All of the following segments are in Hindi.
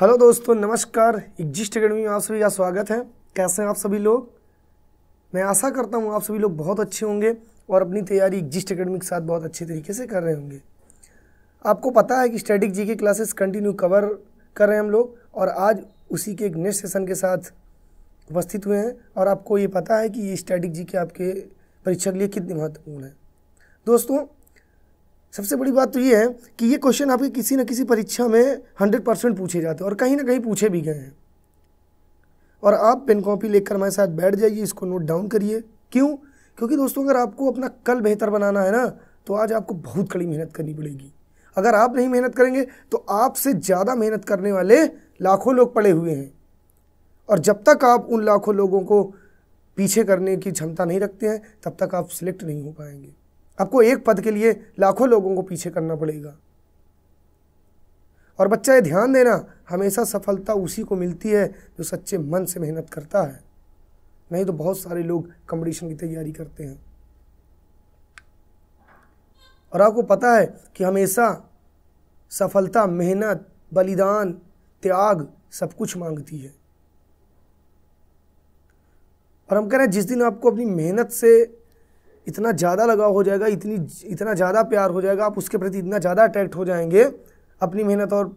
हेलो दोस्तों नमस्कार एग्जिस्ट अकेडमी में आप सभी का स्वागत है कैसे हैं आप सभी लोग मैं आशा करता हूँ आप सभी लोग बहुत अच्छे होंगे और अपनी तैयारी एग्जिस्ट अकेडमी के साथ बहुत अच्छे तरीके से कर रहे होंगे आपको पता है कि स्टैटिक जी के क्लासेस कंटिन्यू कवर कर रहे हैं हम लोग और आज उसी के एक नेक्स्ट सेशन के साथ उपस्थित हुए हैं और आपको ये पता है कि ये स्टैटिक जी के आपके परीक्षा के लिए कितनी महत्वपूर्ण है दोस्तों सबसे बड़ी बात तो ये है कि ये क्वेश्चन आपके किसी न किसी परीक्षा में हंड्रेड परसेंट पूछे जाते हैं और कहीं ना कहीं पूछे भी गए हैं और आप पेन कॉपी लेकर हमारे साथ बैठ जाइए इसको नोट डाउन करिए क्यों क्योंकि दोस्तों अगर आपको अपना कल बेहतर बनाना है ना तो आज आपको बहुत कड़ी मेहनत करनी पड़ेगी अगर आप नहीं मेहनत करेंगे तो आपसे ज़्यादा मेहनत करने वाले लाखों लोग पड़े हुए हैं और जब तक आप उन लाखों लोगों को पीछे करने की क्षमता नहीं रखते हैं तब तक आप सिलेक्ट नहीं हो पाएंगे आपको एक पद के लिए लाखों लोगों को पीछे करना पड़ेगा और बच्चा ये ध्यान देना हमेशा सफलता उसी को मिलती है जो सच्चे मन से मेहनत करता है नहीं तो बहुत सारे लोग कंपटीशन की तैयारी करते हैं और आपको पता है कि हमेशा सफलता मेहनत बलिदान त्याग सब कुछ मांगती है और हम कह रहे हैं जिस दिन आपको अपनी मेहनत से इतना ज़्यादा लगाव हो जाएगा इतनी इतना ज़्यादा प्यार हो जाएगा आप उसके प्रति इतना ज़्यादा अट्रैक्ट हो जाएंगे अपनी मेहनत और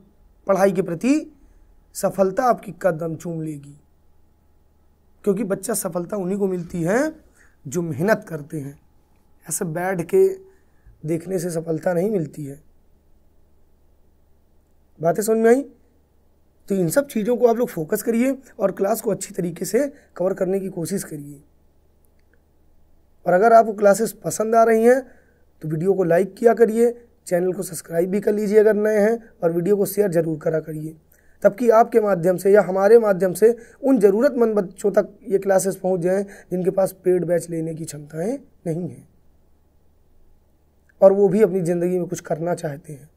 पढ़ाई के प्रति सफलता आपकी कदम चूम लेगी क्योंकि बच्चा सफलता उन्हीं को मिलती है जो मेहनत करते हैं ऐसे बैठ के देखने से सफलता नहीं मिलती है बातें समझ में आई तो इन सब चीज़ों को आप लोग फोकस करिए और क्लास को अच्छी तरीके से कवर करने की कोशिश करिए और अगर आपको क्लासेस पसंद आ रही हैं तो वीडियो को लाइक किया करिए चैनल को सब्सक्राइब भी कर लीजिए अगर नए हैं और वीडियो को शेयर ज़रूर करा करिए तब कि आपके माध्यम से या हमारे माध्यम से उन ज़रूरतमंद बच्चों तक ये क्लासेस पहुंच जाएं जिनके पास पेड बैच लेने की क्षमताएं नहीं हैं और वो भी अपनी ज़िंदगी में कुछ करना चाहते हैं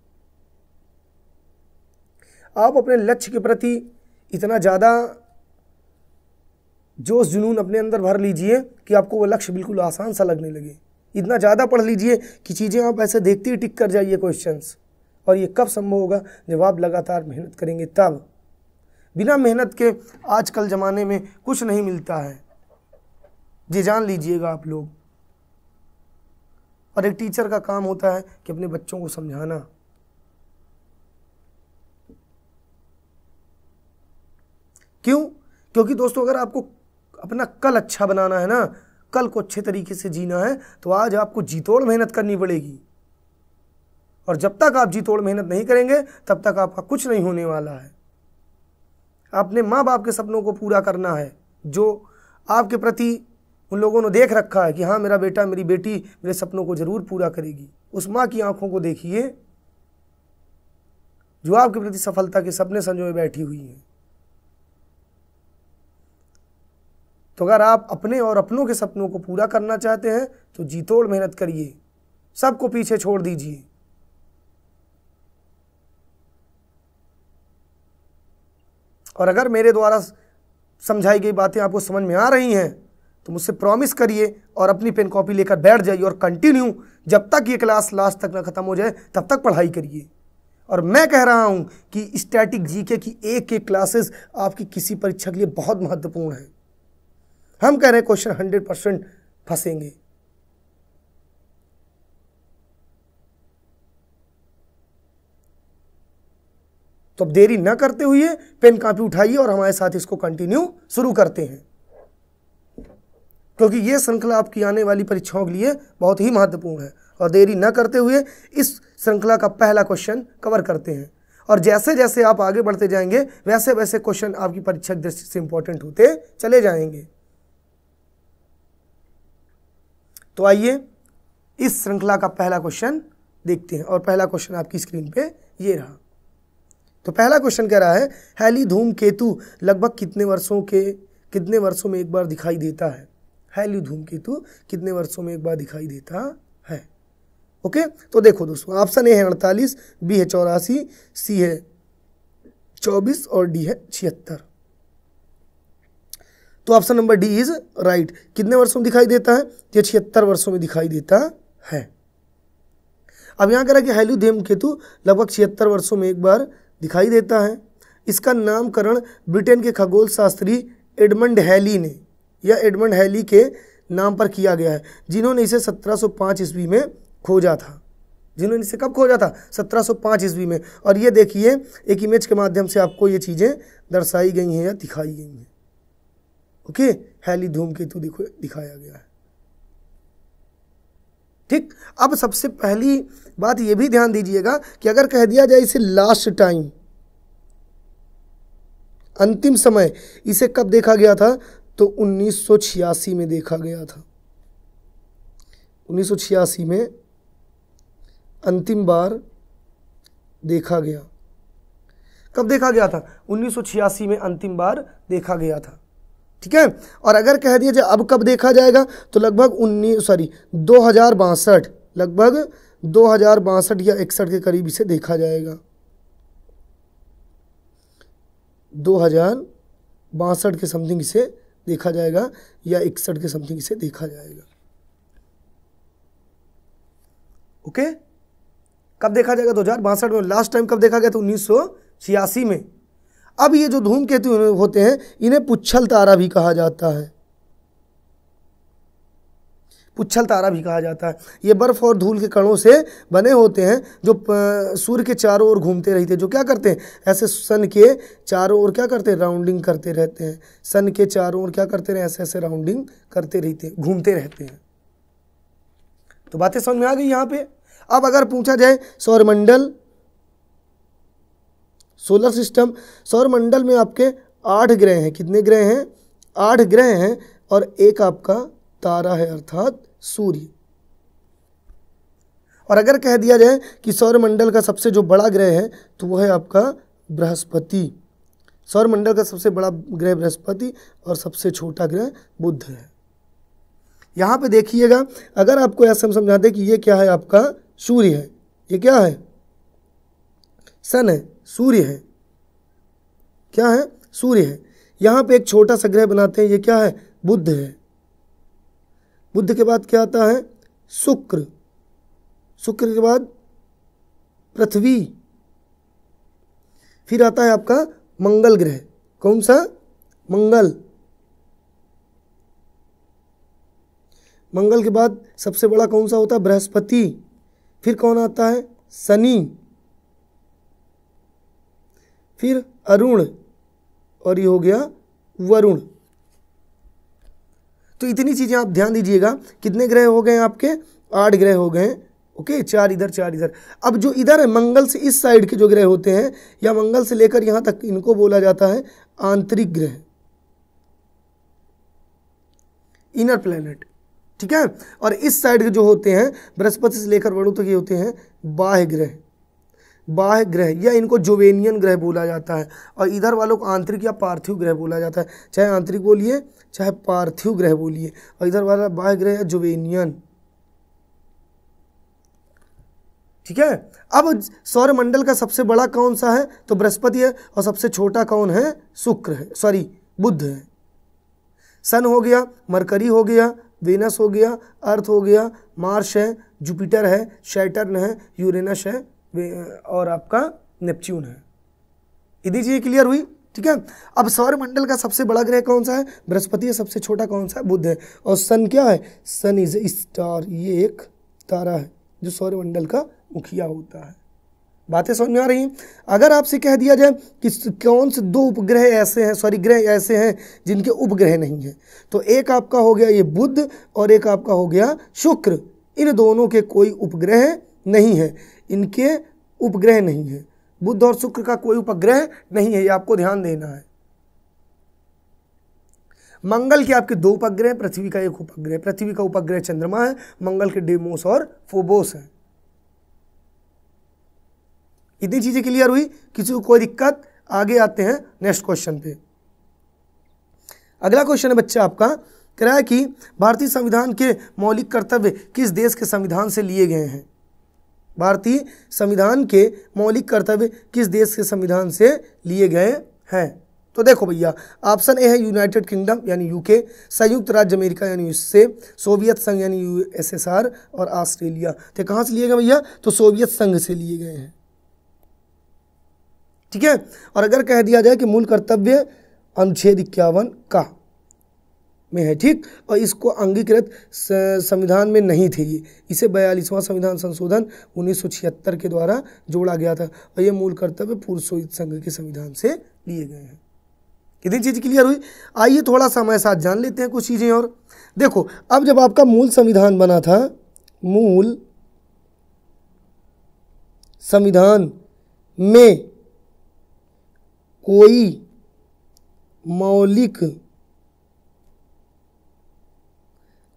आप अपने लक्ष्य के प्रति इतना ज़्यादा जोश जुनून अपने अंदर भर लीजिए कि आपको वो लक्ष्य बिल्कुल आसान सा लगने लगे इतना ज़्यादा पढ़ लीजिए कि चीज़ें आप ऐसे देखते ही टिक कर जाइए क्वेश्चंस और ये कब संभव होगा जब आप लगातार मेहनत करेंगे तब बिना मेहनत के आजकल ज़माने में कुछ नहीं मिलता है ये जान लीजिएगा आप लोग और एक टीचर का काम होता है कि अपने बच्चों को समझाना क्यों क्योंकि दोस्तों अगर आपको अपना कल अच्छा बनाना है ना कल को अच्छे तरीके से जीना है तो आज आपको जीतोड़ मेहनत करनी पड़ेगी और जब तक आप जीतोड़ मेहनत नहीं करेंगे तब तक आपका कुछ नहीं होने वाला है अपने माँ बाप के सपनों को पूरा करना है जो आपके प्रति उन लोगों ने देख रखा है कि हाँ मेरा बेटा मेरी बेटी मेरे सपनों को ज़रूर पूरा करेगी उस माँ की आंखों को देखिए जो आपके प्रति सफलता के सपने संजोए बैठी हुई हैं तो अगर आप अपने और अपनों के सपनों को पूरा करना चाहते हैं तो जी तोड़ मेहनत करिए सबको पीछे छोड़ दीजिए और अगर मेरे द्वारा समझाई गई बातें आपको समझ में आ रही हैं तो मुझसे प्रॉमिस करिए और अपनी पेन कॉपी लेकर बैठ जाइए और कंटिन्यू जब तक ये क्लास लास्ट तक ना ख़त्म हो जाए तब तक पढ़ाई करिए और मैं कह रहा हूँ कि स्टैटिक जीके की एक एक क्लासेस आपकी किसी परीक्षा के लिए बहुत महत्वपूर्ण है हम कह रहे हैं क्वेश्चन हंड्रेड परसेंट फंसेंगे तो अब देरी ना करते हुए पेन कापी उठाइए और हमारे साथ इसको कंटिन्यू शुरू करते हैं क्योंकि यह श्रृंखला आपकी आने वाली परीक्षाओं के लिए बहुत ही महत्वपूर्ण है और देरी न करते हुए इस श्रृंखला का पहला क्वेश्चन कवर करते हैं और जैसे जैसे आप आगे बढ़ते जाएंगे वैसे वैसे क्वेश्चन आपकी परीक्षा की दृष्टि से इंपॉर्टेंट होते चले जाएंगे तो आइए इस श्रृंखला का पहला क्वेश्चन देखते हैं और पहला क्वेश्चन आपकी स्क्रीन पे ये रहा तो पहला क्वेश्चन कह रहा है हैली धूम केतु लगभग कितने वर्षों के कितने वर्षों में एक बार दिखाई देता है हैली धूम केतु कितने वर्षों में एक बार दिखाई देता है ओके तो देखो दोस्तों ऑप्शन ए है अड़तालीस बी है चौरासी सी है चौबीस और डी है छिहत्तर तो option number D is right कितने वर्षों में दिखाई देता है ये छिहत्तर वर्षों में दिखाई देता है अब यहाँ कह रहा है कि धेम केतु लगभग छिहत्तर वर्षों में एक बार दिखाई देता है इसका नामकरण ब्रिटेन के खगोल शास्त्री एडमंड हैली ने या एडमंड हैली के नाम पर किया गया है जिन्होंने इसे 1705 ईस्वी में खोजा था जिन्होंने इसे कब खोजा था 1705 ईस्वी में और ये देखिए एक इमेज के माध्यम से आपको ये चीज़ें दर्शाई गई हैं या दिखाई गई हैं ओके हैली धूमकेतु दिखाया गया है ठीक अब सबसे पहली बात यह भी ध्यान दीजिएगा कि अगर कह दिया जाए इसे लास्ट टाइम अंतिम समय इसे कब देखा गया था तो 1986 में देखा गया था 1986 में अंतिम बार देखा गया कब देखा गया था 1986 में अंतिम बार देखा गया था ठीक है और अगर कह दिया जाए अब कब देखा जाएगा तो लगभग उन्नीस सॉरी दो हज़ार बासठ लगभग दो हज़ार बासठ या इकसठ के करीब इसे देखा जाएगा दो हज़ार बासठ के समथिंग इसे देखा जाएगा या इकसठ के समथिंग इसे देखा जाएगा ओके okay? कब देखा जाएगा दो हज़ार बासठ में लास्ट टाइम कब देखा गया था उन्नीस सौ छियासी में अब ये जो धूमकेतु होते हैं इन्हें पुच्छल तारा भी कहा जाता है पुच्छल तारा भी कहा जाता है ये बर्फ़ और धूल के कणों से बने होते हैं जो सूर्य के चारों ओर घूमते रहते हैं जो क्या करते हैं ऐसे सन के चारों ओर क्या करते हैं राउंडिंग करते रहते हैं सन के चारों ओर क्या करते रहे ऐसे ऐसे राउंडिंग करते रहते हैं घूमते रहते हैं तो बातें समझ में आ गई यहाँ पे अब अगर पूछा जाए सौरमंडल सोलर सिस्टम सौरमंडल में आपके आठ ग्रह हैं कितने ग्रह हैं आठ ग्रह हैं और एक आपका तारा है अर्थात सूर्य और अगर कह दिया जाए कि सौरमंडल का सबसे जो बड़ा ग्रह है तो वह है आपका बृहस्पति सौरमंडल का सबसे बड़ा ग्रह बृहस्पति और सबसे छोटा ग्रह बुध है यहाँ पे देखिएगा अगर आपको ऐसा समझा दे कि ये क्या है आपका सूर्य है ये क्या है सन है सूर्य है क्या है सूर्य है यहां पे एक छोटा सा ग्रह बनाते हैं ये क्या है बुद्ध है बुद्ध के बाद क्या आता है शुक्र शुक्र के बाद पृथ्वी फिर आता है आपका मंगल ग्रह कौन सा मंगल मंगल के बाद सबसे बड़ा कौन सा होता है बृहस्पति फिर कौन आता है शनि फिर अरुण और ये हो गया वरुण तो इतनी चीज़ें आप ध्यान दीजिएगा कितने ग्रह हो गए आपके आठ ग्रह हो गए ओके चार इधर चार इधर अब जो इधर है मंगल से इस साइड के जो ग्रह होते हैं या मंगल से लेकर यहां तक इनको बोला जाता है आंतरिक ग्रह इनर प्लेनेट ठीक है और इस साइड के जो होते हैं बृहस्पति से लेकर वरुण तक तो ये होते हैं बाह्य ग्रह बाह्य ग्रह या इनको जोवेनियन ग्रह बोला जाता है और इधर वालों को आंतरिक या पार्थिव ग्रह बोला जाता है चाहे आंतरिक बोलिए चाहे पार्थिव ग्रह बोलिए और इधर वाला बाह्य ग्रह या जोवेनियन ठीक है अब सौरमंडल का सबसे बड़ा कौन सा है तो बृहस्पति है और सबसे छोटा कौन है शुक्र है सॉरी बुद्ध है सन हो गया मरकरी हो गया वेनस हो गया अर्थ हो गया मार्श है जुपिटर है शैटर्न है यूरेनस है और आपका नेपच्यून है यदि चीज़ क्लियर हुई ठीक है अब सौरमंडल का सबसे बड़ा ग्रह कौन सा है बृहस्पति है सबसे छोटा कौन सा है बुद्ध है और सन क्या है सन इज स्टार ये एक तारा है जो सौरमंडल का मुखिया होता है बातें समझ में आ रही हैं अगर आपसे कह दिया जाए कि कौन से दो उपग्रह ऐसे हैं सॉरी ग्रह ऐसे हैं जिनके उपग्रह नहीं हैं तो एक आपका हो गया ये बुद्ध और एक आपका हो गया शुक्र इन दोनों के कोई उपग्रह नहीं है इनके उपग्रह नहीं है बुद्ध और शुक्र का कोई उपग्रह नहीं है ये आपको ध्यान देना है मंगल के आपके दो उपग्रह पृथ्वी का एक उपग्रह पृथ्वी का उपग्रह चंद्रमा है मंगल के डेमोस और फोबोस है इतनी चीजें क्लियर हुई किसी को कोई दिक्कत आगे आते हैं नेक्स्ट क्वेश्चन पे अगला क्वेश्चन है बच्चा आपका कह रहा है कि भारतीय संविधान के मौलिक कर्तव्य किस देश के संविधान से लिए गए हैं भारतीय संविधान के मौलिक कर्तव्य किस देश के संविधान से लिए गए हैं तो देखो भैया ऑप्शन ए है यूनाइटेड किंगडम यानी यूके संयुक्त राज्य अमेरिका यानी यूएसए सोवियत संघ यानी यूएसएसआर और ऑस्ट्रेलिया तो कहाँ से लिए गए भैया तो सोवियत संघ से लिए गए हैं ठीक है और अगर कह दिया जाए कि मूल कर्तव्य अनुच्छेद इक्यावन का में है ठीक और इसको अंगीकृत संविधान में नहीं थे ये इसे बयालीसवां संविधान संशोधन 1976 के द्वारा जोड़ा गया था और ये मूल कर्तव्य पुरुषोहित संघ के संविधान से लिए गए हैं कितनी चीज़ क्लियर हुई आइए थोड़ा सा हमारे साथ जान लेते हैं कुछ चीज़ें और देखो अब जब आपका मूल संविधान बना था मूल संविधान में कोई मौलिक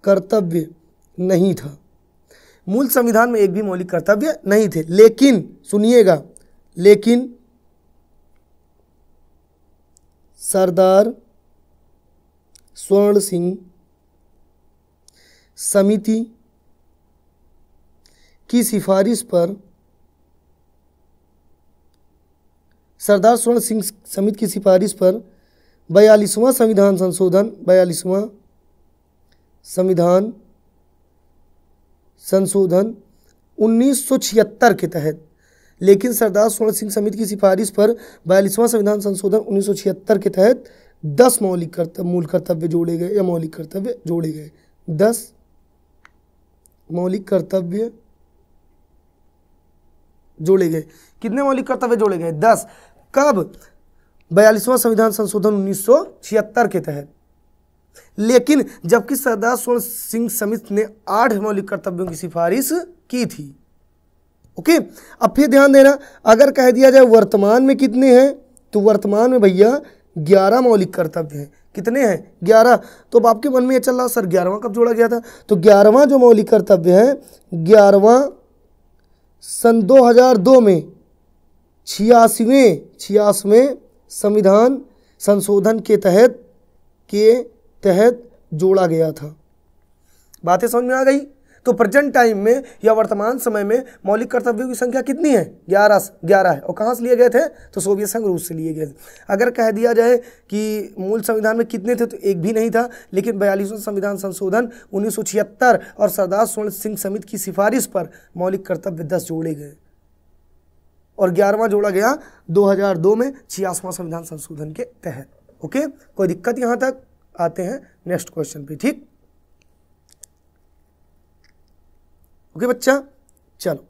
कर्तव्य नहीं था मूल संविधान में एक भी मौलिक कर्तव्य नहीं थे लेकिन सुनिएगा लेकिन सरदार स्वर्ण सिंह समिति की सिफारिश पर सरदार स्वर्ण सिंह समिति की सिफारिश पर बयालीसवां संविधान संशोधन बयालीसवां संविधान संशोधन उन्नीस के तहत लेकिन सरदार स्वर्ण सिंह समिति की सिफारिश पर बयालीसवां संविधान संशोधन 1976 के तहत दस मौलिक कर्तव्य मूल कर्तव्य जोड़े गए या मौलिक कर्तव्य जोड़े गए दस मौलिक कर्तव्य जोड़े गए कितने मौलिक कर्तव्य जोड़े गए दस कब बयालीसवां संविधान संशोधन 1976 के तहत लेकिन जबकि सरदार सोन सिंह समित ने आठ मौलिक कर्तव्यों की सिफारिश की थी ओके अब फिर ध्यान देना अगर कह दिया जाए वर्तमान में कितने हैं तो वर्तमान में भैया ग्यारह मौलिक कर्तव्य हैं कितने हैं ग्यारह तो अब आपके मन में यह चल रहा सर ग्यारहवा कब जोड़ा गया था तो ग्यारहवा जो मौलिक कर्तव्य है ग्यारहवा सन 2002 में छियासीवें छियासवें संविधान संशोधन के तहत के तहत जोड़ा गया था बातें समझ में आ गई तो प्रेजेंट टाइम में या वर्तमान समय में मौलिक कर्तव्यों की संख्या कितनी है ग्यारह ग्यारह है और कहाँ से लिए गए थे तो सोवियत संघ रूस से लिए गए थे अगर कह दिया जाए कि मूल संविधान में कितने थे तो एक भी नहीं था लेकिन बयालीसवें संविधान संशोधन उन्नीस और सरदार स्वर्ण सिंह समिति की सिफारिश पर मौलिक कर्तव्य दस जोड़े गए और ग्यारहवां जोड़ा गया 2002 में छियासवां संविधान संशोधन के तहत ओके कोई दिक्कत यहाँ तक आते हैं नेक्स्ट क्वेश्चन पे ठीक ओके बच्चा चलो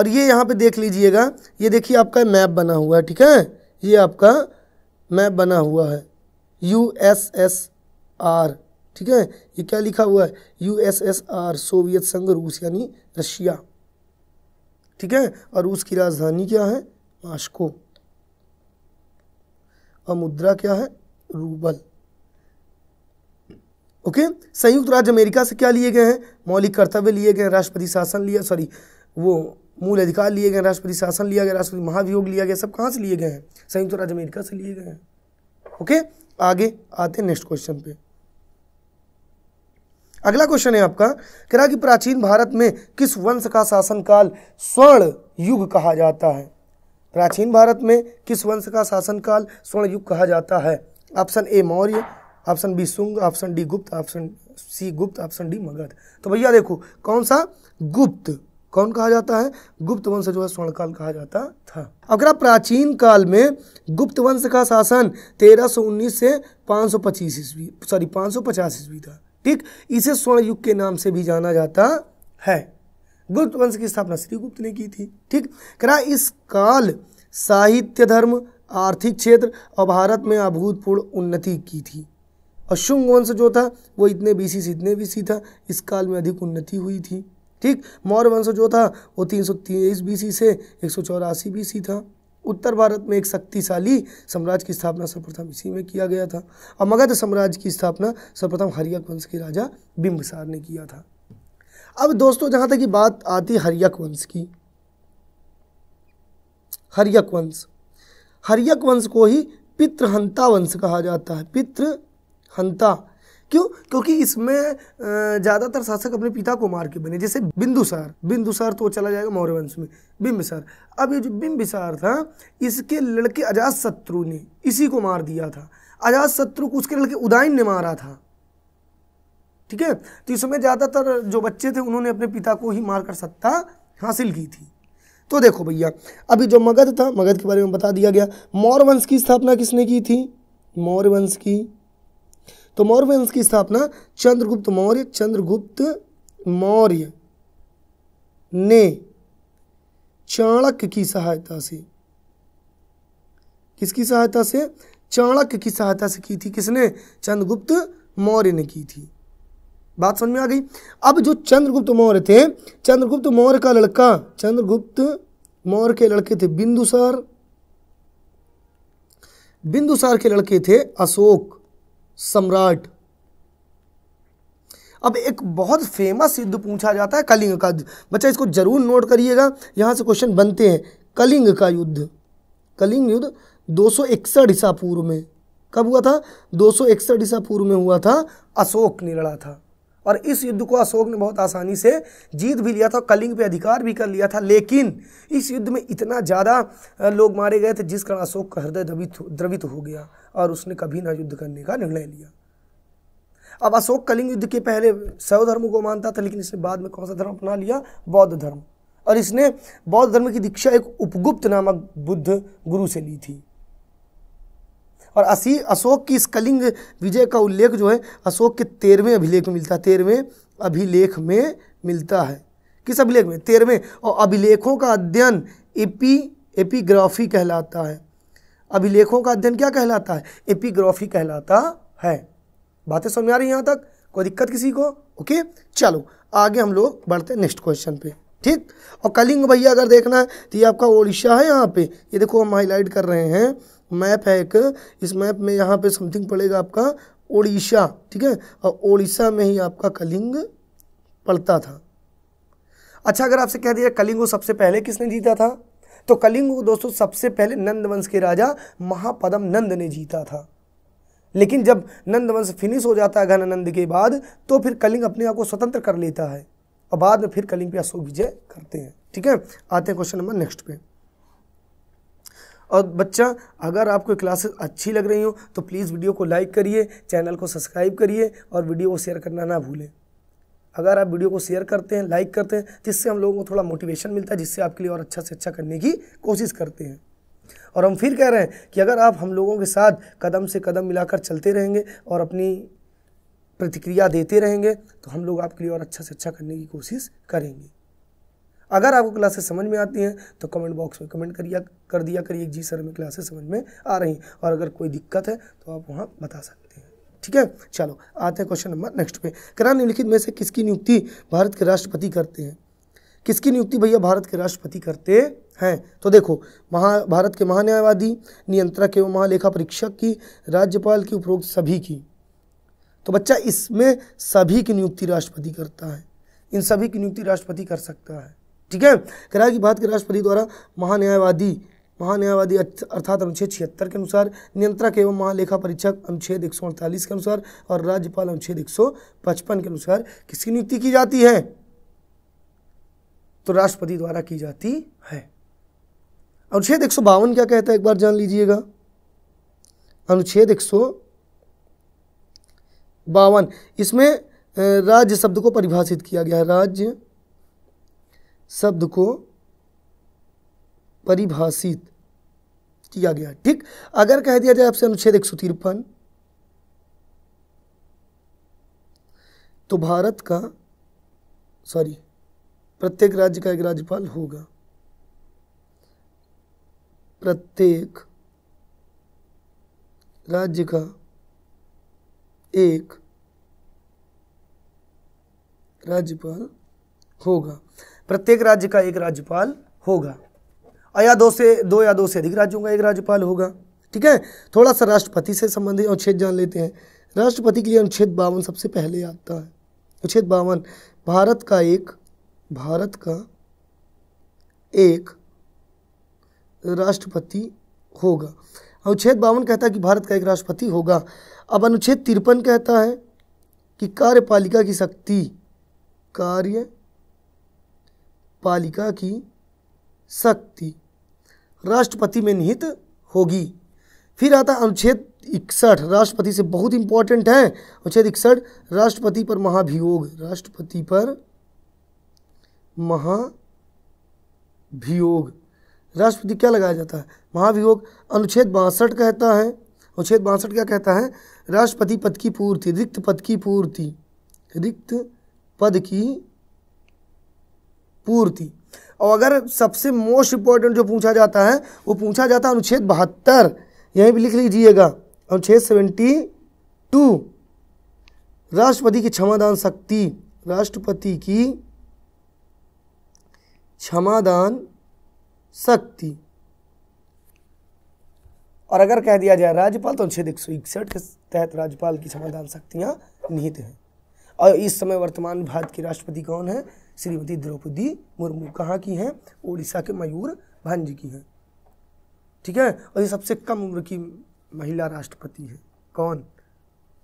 और ये यहां पे देख लीजिएगा ये देखिए आपका मैप बना हुआ है ठीक है ये आपका मैप बना हुआ है यू एस एस आर ठीक है ये क्या लिखा हुआ है U S S R Soviet संघ रूस यानी रशिया ठीक है और रूस की राजधानी क्या है मास्को और मुद्रा क्या है रूबल ओके संयुक्त राज्य अमेरिका से क्या लिए गए हैं मौलिक कर्तव्य लिए गए राष्ट्रपति शासन लिया सॉरी वो मूल अधिकार लिए गए राष्ट्रपति शासन लिया गया राष्ट्रपति महाभियोग लिया गया सब कहाँ से लिए गए हैं संयुक्त राज्य अमेरिका से लिए गए हैं ओके आगे आते हैं नेक्स्ट क्वेश्चन पे अगला क्वेश्चन है आपका कह रहा कि प्राचीन भारत में किस वंश का शासनकाल स्वर्ण युग कहा जाता है प्राचीन भारत में किस वंश का शासनकाल स्वर्णयुग कहा जाता है option A Maurya option B Sunga option D Gupta option C Gupta option D Magadh तो भैया देखो कौन सा गुप्त कौन कहा जाता है गुप्त वंश जो है स्वर्णकाल कहा जाता था अगला प्राचीन काल में गुप्त वंश का शासन 1319 से 525 ईस्वी सॉरी 550 ईस्वी था ठीक इसे स्वर्ण युग के नाम से भी जाना जाता है गुप्त वंश की स्थापना श्रीगुप्त ने की थी ठीक करा इस काल साहित्य धर्म आर्थिक क्षेत्र और भारत में अभूतपूर्व उन्नति की थी और शुंग वंश जो था वो इतने बीसी से इतने बीसी था इस काल में अधिक उन्नति हुई थी ठीक मौर्य वंश जो था वो तीन सौ तेईस बीसी से एक सौ चौरासी बीसी था उत्तर भारत में एक शक्तिशाली साम्राज्य की स्थापना सर्वप्रथम इसी में किया गया था और मगध साम्राज्य की स्थापना सर्वप्रथम हरियक वंश के राजा बिंबसार ने किया था अब दोस्तों जहां तक की बात आती हरियक वंश की हरियक वंश हरियक वंश को ही पितृहंता वंश कहा जाता है पितृहंता क्यों क्योंकि इसमें ज़्यादातर शासक अपने पिता को मार के बने जैसे बिंदुसार बिंदुसार तो चला जाएगा मौर्य वंश में बिंबिसार अब ये जो बिंबिसार था इसके लड़के अजात शत्रु ने इसी को मार दिया था अजात शत्रु को उसके लड़के उदायन ने मारा था ठीक है तो इसमें ज़्यादातर जो बच्चे थे उन्होंने अपने पिता को ही मारकर सत्ता हासिल की थी तो देखो भैया अभी जो मगध था मगध के बारे में बता दिया गया मौर्य वंश की स्थापना किसने की थी मौर्य वंश की तो मौर्य वंश की स्थापना चंद्रगुप्त मौर्य चंद्रगुप्त मौर्य ने चाणक्य की सहायता से किसकी सहायता से चाणक्य की सहायता से की थी किसने चंद्रगुप्त मौर्य ने की थी बात समझ में आ गई अब जो चंद्रगुप्त मौर्य थे चंद्रगुप्त मौर्य का लड़का चंद्रगुप्त मौर्य के लड़के थे बिंदुसार बिंदुसार के लड़के थे अशोक सम्राट अब एक बहुत फेमस युद्ध पूछा जाता है कलिंग का बच्चा इसको जरूर नोट करिएगा यहां से क्वेश्चन बनते हैं कलिंग का युद्ध कलिंग युद्ध दो सौ ईसा पूर्व में कब हुआ था दो सौ ईसा पूर्व में हुआ था अशोक ने लड़ा था और इस युद्ध को अशोक ने बहुत आसानी से जीत भी लिया था कलिंग पे अधिकार भी कर लिया था लेकिन इस युद्ध में इतना ज़्यादा लोग मारे गए थे जिस कारण अशोक का हृदय द्रवित द्रवित हो गया और उसने कभी ना युद्ध करने का निर्णय लिया अब अशोक कलिंग युद्ध के पहले सौ धर्म को मानता था लेकिन इसने बाद में कौन सा धर्म अपना लिया बौद्ध धर्म और इसने बौद्ध धर्म की दीक्षा एक उपगुप्त नामक बुद्ध गुरु से ली थी और असी अशोक की स्कलिंग विजय का उल्लेख जो है अशोक के तेरहवें अभिलेख में मिलता है तेरहवें अभिलेख में मिलता है किस अभिलेख में तेरहवें और अभिलेखों का अध्ययन एपी एपीग्राफी कहलाता है अभिलेखों का अध्ययन क्या कहलाता है एपीग्राफी कहलाता है बातें समझ आ रही यहाँ तक कोई दिक्कत किसी को ओके चलो आगे हम लोग बढ़ते हैं नेक्स्ट क्वेश्चन पे ठीक और कलिंग भैया अगर देखना है तो ये आपका ओडिशा है यहाँ पे ये देखो हम हाईलाइट कर रहे हैं मैप है एक इस मैप में यहाँ पे समथिंग पड़ेगा आपका ओड़िशा ठीक है और उड़ीसा में ही आपका कलिंग पड़ता था अच्छा अगर आपसे कह दिया कलिंग को सबसे पहले किसने जीता था तो कलिंग को दोस्तों सबसे पहले नंद वंश के राजा महापदम नंद ने जीता था लेकिन जब नंदवंश फिनिश हो जाता है घनानंद के बाद तो फिर कलिंग अपने आप को स्वतंत्र कर लेता है और बाद में फिर कलिंग पे अशोक विजय करते हैं ठीक है आते हैं क्वेश्चन नंबर नेक्स्ट पे और बच्चा अगर आपको क्लासेस अच्छी लग रही हो तो प्लीज़ वीडियो को लाइक करिए चैनल को सब्सक्राइब करिए और वीडियो को शेयर करना ना भूलें अगर आप वीडियो को शेयर करते हैं लाइक करते हैं जिससे हम लोगों को थोड़ा मोटिवेशन मिलता है जिससे आपके लिए और अच्छा से अच्छा करने की कोशिश करते हैं और हम फिर कह रहे हैं कि अगर आप हम लोगों के साथ कदम से कदम मिलाकर चलते रहेंगे और अपनी प्रतिक्रिया देते रहेंगे तो हम लोग आपके लिए और अच्छा से अच्छा करने की कोशिश करेंगे अगर आपको क्लासेस समझ में आती हैं तो कमेंट बॉक्स में कमेंट करिया कर दिया करिए जी सर में क्लासेस समझ में आ रही हैं और अगर कोई दिक्कत है तो आप वहाँ बता सकते हैं ठीक है चलो आते हैं क्वेश्चन नंबर नेक्स्ट पे करा निम्नलिखित में से किसकी नियुक्ति भारत के राष्ट्रपति करते हैं किसकी नियुक्ति भैया भारत के राष्ट्रपति करते हैं तो देखो महा भारत के महान्यायवादी नियंत्रक एवं महालेखा परीक्षक की राज्यपाल की उपरोक्त सभी की तो बच्चा इसमें सभी की नियुक्ति राष्ट्रपति करता है इन सभी की नियुक्ति राष्ट्रपति कर सकता है ठीक है कराया कि भारत के राष्ट्रपति द्वारा महान्यायवादी महान्यायवादी अर्थात अनुच्छेद छिहत्तर के अनुसार नियंत्रक एवं महालेखा परीक्षक अनुच्छेद एक के अनुसार और राज्यपाल अनुच्छेद एक के अनुसार किसकी नियुक्ति की जाती है तो राष्ट्रपति द्वारा की जाती है अनुच्छेद एक क्या कहता है एक बार जान लीजिएगा अनुच्छेद एक बावन इसमें राज्य शब्द को परिभाषित किया गया है राज्य शब्द को परिभाषित किया गया ठीक अगर कह दिया जाए आपसे अनुच्छेद एक सौ तिरपन तो भारत का सॉरी प्रत्येक राज्य का एक राज्यपाल होगा प्रत्येक राज्य का एक राज्यपाल होगा प्रत्येक राज्य का एक राज्यपाल होगा या दो से दो या दो से अधिक राज्यों का एक राज्यपाल होगा ठीक है थोड़ा सा राष्ट्रपति से संबंधित अनुच्छेद जान लेते हैं राष्ट्रपति के लिए अनुच्छेद बावन सबसे पहले आता है अनुच्छेद बावन भारत का एक भारत का एक राष्ट्रपति होगा अनुच्छेद बावन कहता है कि भारत का एक राष्ट्रपति होगा अब अनुच्छेद तिरपन कहता है कि कार्यपालिका की शक्ति कार्य पालिका की शक्ति राष्ट्रपति में निहित होगी फिर आता अनुच्छेद इकसठ राष्ट्रपति से बहुत इंपॉर्टेंट है अनुच्छेद इकसठ राष्ट्रपति पर महाभियोग राष्ट्रपति पर महाभियोग राष्ट्रपति क्या लगाया जाता है महाभियोग अनुच्छेद बासठ कहता है अनुच्छेद बासठ क्या कहता है राष्ट्रपति पद की पूर्ति रिक्त पद की पूर्ति रिक्त पद की पूर्ति और अगर सबसे मोस्ट इंपॉर्टेंट जो पूछा जाता है वो पूछा जाता है अनुच्छेद बहत्तर यहीं भी लिख लीजिएगा अनुच्छेद सेवेंटी टू राष्ट्रपति की क्षमादान शक्ति राष्ट्रपति की क्षमादान शक्ति और अगर कह दिया जाए राज्यपाल तो अनुच्छेद एक सौ इकसठ के तहत राज्यपाल की क्षमादान शक्तियां निहित हैं और इस समय वर्तमान भारत के राष्ट्रपति कौन है श्रीमती द्रौपदी मुर्मू कहाँ की हैं उड़ीसा के मयूर भंज की हैं ठीक है और ये सबसे कम उम्र की महिला राष्ट्रपति है कौन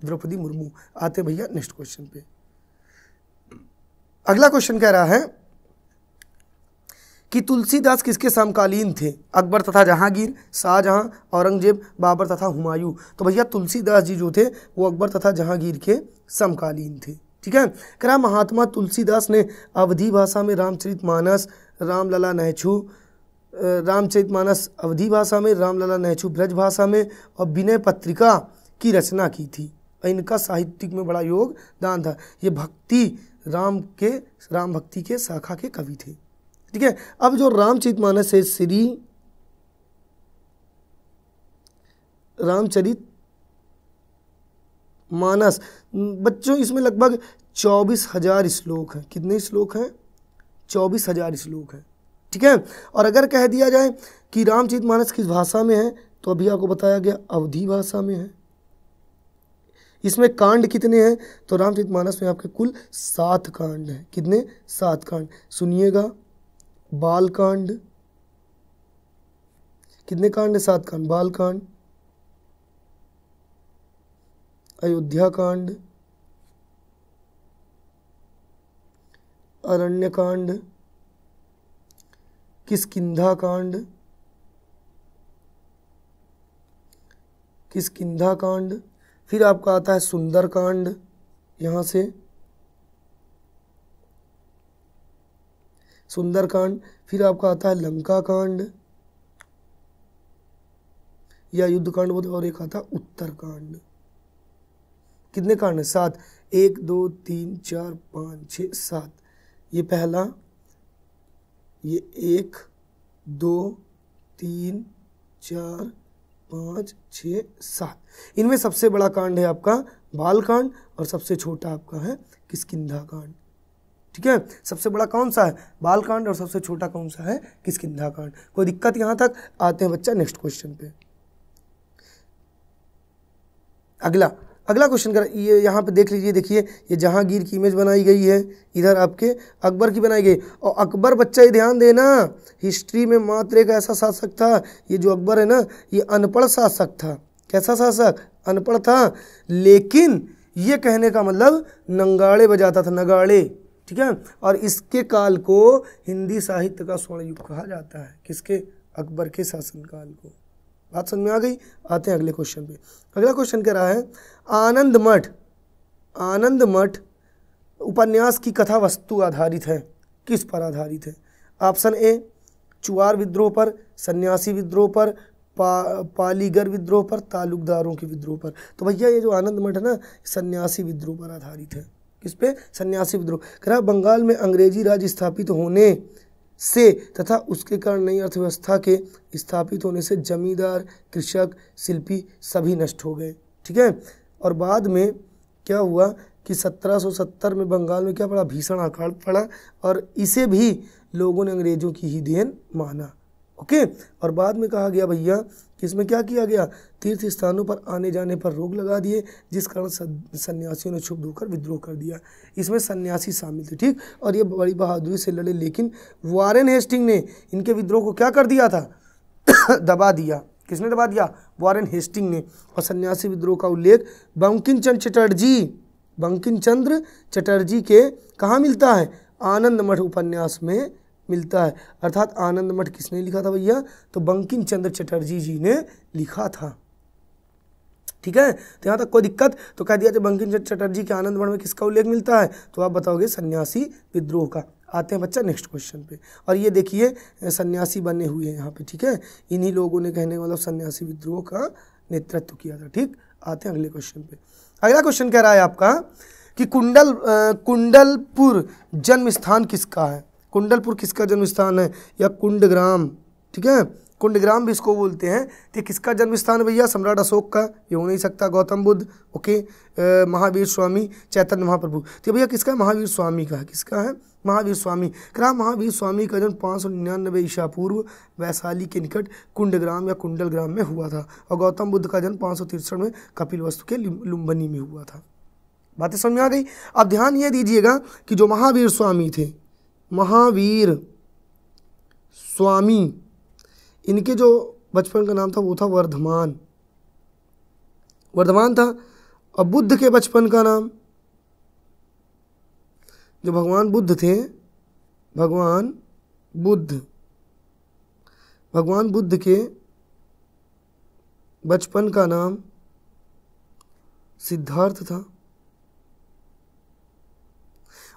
द्रौपदी मुर्मू आते भैया नेक्स्ट क्वेश्चन पे अगला क्वेश्चन कह रहा है कि तुलसीदास किसके समकालीन थे अकबर तथा जहांगीर शाहजहां औरंगजेब बाबर तथा हुमायूं तो भैया तुलसीदास जी जो थे वो अकबर तथा जहांगीर के समकालीन थे ठीक है करा महात्मा तुलसीदास ने अवधि भाषा में रामचरित मानस रामलला नहछू रामचरित मानस अवधि भाषा में रामलला नहछू ब्रज भाषा में और विनय पत्रिका की रचना की थी इनका साहित्यिक में बड़ा योगदान था ये भक्ति राम के राम भक्ति के शाखा के कवि थे ठीक है अब जो रामचरित मानस है श्री रामचरित मानस बच्चों इसमें लगभग चौबीस हजार श्लोक हैं कितने श्लोक हैं चौबीस हजार श्लोक हैं ठीक है और अगर कह दिया जाए कि रामचरित मानस किस भाषा में है तो अभी आपको बताया गया अवधि भाषा में है इसमें कांड कितने हैं तो रामचरित मानस में आपके कुल सात कांड हैं कितने सात कांड सुनिएगा बाल कांड कितने कांड है सात कांड बाल कांड अयोध्या कांड अरण्य कांड किसकिधा कांड किसकिधा कांड फिर आपका आता है सुंदर कांड यहां से सुंदर कांड फिर आपका आता है लंका कांड या युद्ध कांड बोलते और एक आता है उत्तर कांड कितने कारण हैं सात एक दो तीन चार पाँच छ सात ये पहला ये एक दो तीन चार पाँच छ सात इनमें सबसे बड़ा कांड है आपका बाल कांड और सबसे छोटा आपका है किसकिधा कांड ठीक है सबसे बड़ा कौन सा है बाल कांड और सबसे छोटा कौन सा है किसकिधा कांड कोई दिक्कत यहाँ तक आते हैं बच्चा नेक्स्ट क्वेश्चन पे अगला अगला क्वेश्चन कर ये यहाँ पे देख लीजिए देखिए ये जहांगीर की इमेज बनाई गई है इधर आपके अकबर की बनाई गई और अकबर बच्चा ये ध्यान देना हिस्ट्री में मात्र एक ऐसा शासक था ये जो अकबर है ना ये अनपढ़ शासक था कैसा शासक अनपढ़ था लेकिन ये कहने का मतलब नंगाड़े बजाता था नगाड़े ठीक है और इसके काल को हिंदी साहित्य का स्वर्ण युग कहा जाता है किसके अकबर के शासनकाल को बात समझ में आ गई आते हैं अगले क्वेश्चन पे अगला क्वेश्चन कह रहा है आनंद मठ आनंद मठ उपन्यास की कथा वस्तु आधारित है किस पर आधारित है ऑप्शन ए चुआर विद्रोह पर सन्यासी विद्रोह पर पा, पालीगर विद्रोह पर तालुकदारों के विद्रोह पर तो भैया ये जो आनंद मठ है ना सन्यासी विद्रोह पर आधारित है किस पे सन्यासी विद्रोह कह रहा बंगाल में अंग्रेजी राज स्थापित होने से तथा उसके कारण नई अर्थव्यवस्था के स्थापित होने से जमींदार कृषक शिल्पी सभी नष्ट हो गए ठीक है और बाद में क्या हुआ कि 1770 में बंगाल में क्या पड़ा भीषण अकाल पड़ा और इसे भी लोगों ने अंग्रेज़ों की ही देन माना ओके और बाद में कहा गया भैया इसमें क्या किया गया तीर्थ स्थानों पर आने जाने पर रोक लगा दिए जिस कारण सन्यासियों ने छुप होकर विद्रोह कर दिया इसमें सन्यासी शामिल थे ठीक और ये बड़ी बहादुरी से लड़े लेकिन वारेन हेस्टिंग ने इनके विद्रोह को क्या कर दिया था दबा दिया किसने दबा दिया वारेन हेस्टिंग ने और सन्यासी विद्रोह का उल्लेख बंकिम चंद्र चटर्जी बंकिम चंद्र चटर्जी के कहाँ मिलता है आनंद मठ उपन्यास में मिलता है अर्थात आनंद मठ किसने लिखा था भैया तो बंकिम चंद्र चटर्जी जी ने लिखा था ठीक है तो यहाँ तक कोई दिक्कत तो कह दिया बंकिम चंद्र चटर्जी के आनंद मठ में किसका उल्लेख मिलता है तो आप बताओगे सन्यासी विद्रोह का आते हैं बच्चा नेक्स्ट क्वेश्चन पे और ये देखिए सन्यासी बने हुए हैं यहाँ पे ठीक है इन्हीं लोगों ने कहने का मतलब सन्यासी विद्रोह का नेतृत्व किया था ठीक आते हैं अगले क्वेश्चन पे अगला क्वेश्चन कह रहा है आपका कि कुंडल कुंडलपुर जन्म स्थान किसका है कुंडलपुर किसका जन्म स्थान है या कुंडग्राम ठीक है कुंडग्राम भी इसको बोलते हैं तो किसका जन्म स्थान भैया सम्राट अशोक का ये हो नहीं सकता गौतम बुद्ध ओके महावीर स्वामी चैतन्य महाप्रभु तो भैया किसका है महावीर स्वामी का किसका है महावीर स्वामी क्या महावीर स्वामी का जन्म पाँच सौ निन्यानवे ईशा पूर्व वैशाली के निकट कुंडग्राम या कुंडल ग्राम में हुआ था और गौतम बुद्ध का जन्म पाँच सौ तिरसठ में कपिल वस्तु के लुम्बनी में हुआ था बातें समझ में आ गई अब ध्यान ये दीजिएगा कि जो महावीर स्वामी थे महावीर स्वामी इनके जो बचपन का नाम था वो था वर्धमान वर्धमान था और बुद्ध के बचपन का नाम जो भगवान बुद्ध थे भगवान बुद्ध भगवान बुद्ध के बचपन का नाम सिद्धार्थ था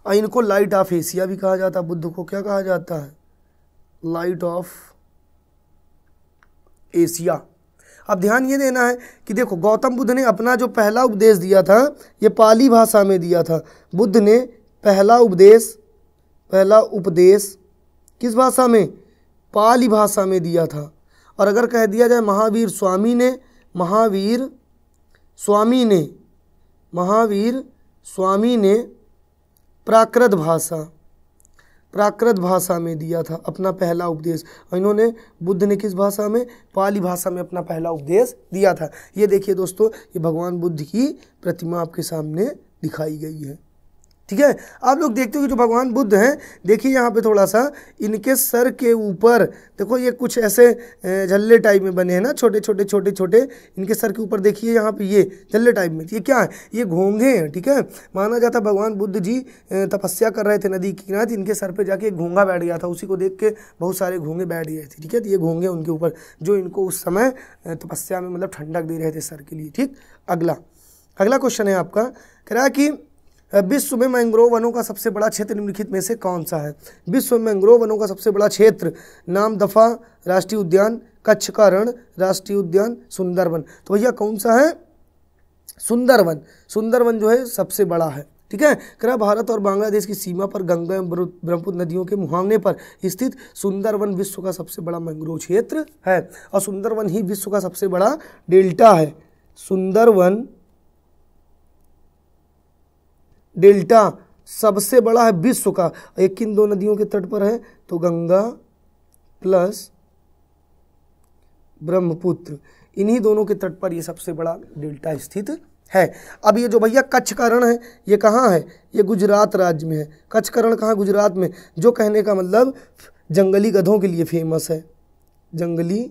और इनको लाइट ऑफ एशिया भी कहा जाता है बुद्ध को क्या कहा जाता है लाइट ऑफ एशिया अब ध्यान ये देना है कि देखो गौतम बुद्ध ने अपना जो पहला उपदेश दिया था ये पाली भाषा में दिया था बुद्ध ने पहला उपदेश पहला उपदेश किस भाषा में पाली भाषा में दिया था और अगर कह दिया जाए महावीर स्वामी ने महावीर स्वामी ने महावीर स्वामी ने प्राकृत भाषा प्राकृत भाषा में दिया था अपना पहला उपदेश और इन्होंने बुद्ध ने किस भाषा में पाली भाषा में अपना पहला उपदेश दिया था ये देखिए दोस्तों ये भगवान बुद्ध की प्रतिमा आपके सामने दिखाई गई है ठीक है आप लोग देखते हो कि जो भगवान बुद्ध हैं देखिए यहाँ पे थोड़ा सा इनके सर के ऊपर देखो ये कुछ ऐसे झल्ले टाइप में बने हैं ना छोटे छोटे छोटे छोटे इनके सर के ऊपर देखिए यहाँ पे ये झल्ले टाइप में ये क्या है ये घोंघे हैं ठीक है माना जाता भगवान बुद्ध जी तपस्या कर रहे थे नदी के किनारे इनके सर पर जाके एक घोंघा बैठ गया था उसी को देख के बहुत सारे घोंघे बैठ गए थे ठीक है तो ये घोंघे उनके ऊपर जो इनको उस समय तपस्या में मतलब ठंडक दे रहे थे सर के लिए ठीक अगला अगला क्वेश्चन है आपका कह रहा है कि विश्व में मैंग्रोव वनों का सबसे बड़ा क्षेत्र निम्नलिखित में से कौन सा है विश्व में मैंग्रोव वनों का सबसे बड़ा क्षेत्र नाम दफा राष्ट्रीय उद्यान कच्छ का रण राष्ट्रीय उद्यान सुंदरवन तो भैया कौन सा है सुंदरवन सुंदरवन जो है सबसे बड़ा है ठीक है क्या भारत और बांग्लादेश की सीमा पर गंगा एवं ब्रह्मपुत्र नदियों के मुहावने पर स्थित सुंदरवन विश्व का सबसे बड़ा मैंग्रोव क्षेत्र है और सुंदरवन ही विश्व का सबसे बड़ा डेल्टा है सुंदरवन डेल्टा सबसे बड़ा है विश्व का एक किन दो नदियों के तट पर है तो गंगा प्लस ब्रह्मपुत्र इन्हीं दोनों के तट पर ये सबसे बड़ा डेल्टा स्थित है अब ये जो भैया कच्छ का है ये कहाँ है ये गुजरात राज्य में है कच्छ का रण कहाँ गुजरात में जो कहने का मतलब जंगली गधों के लिए फेमस है जंगली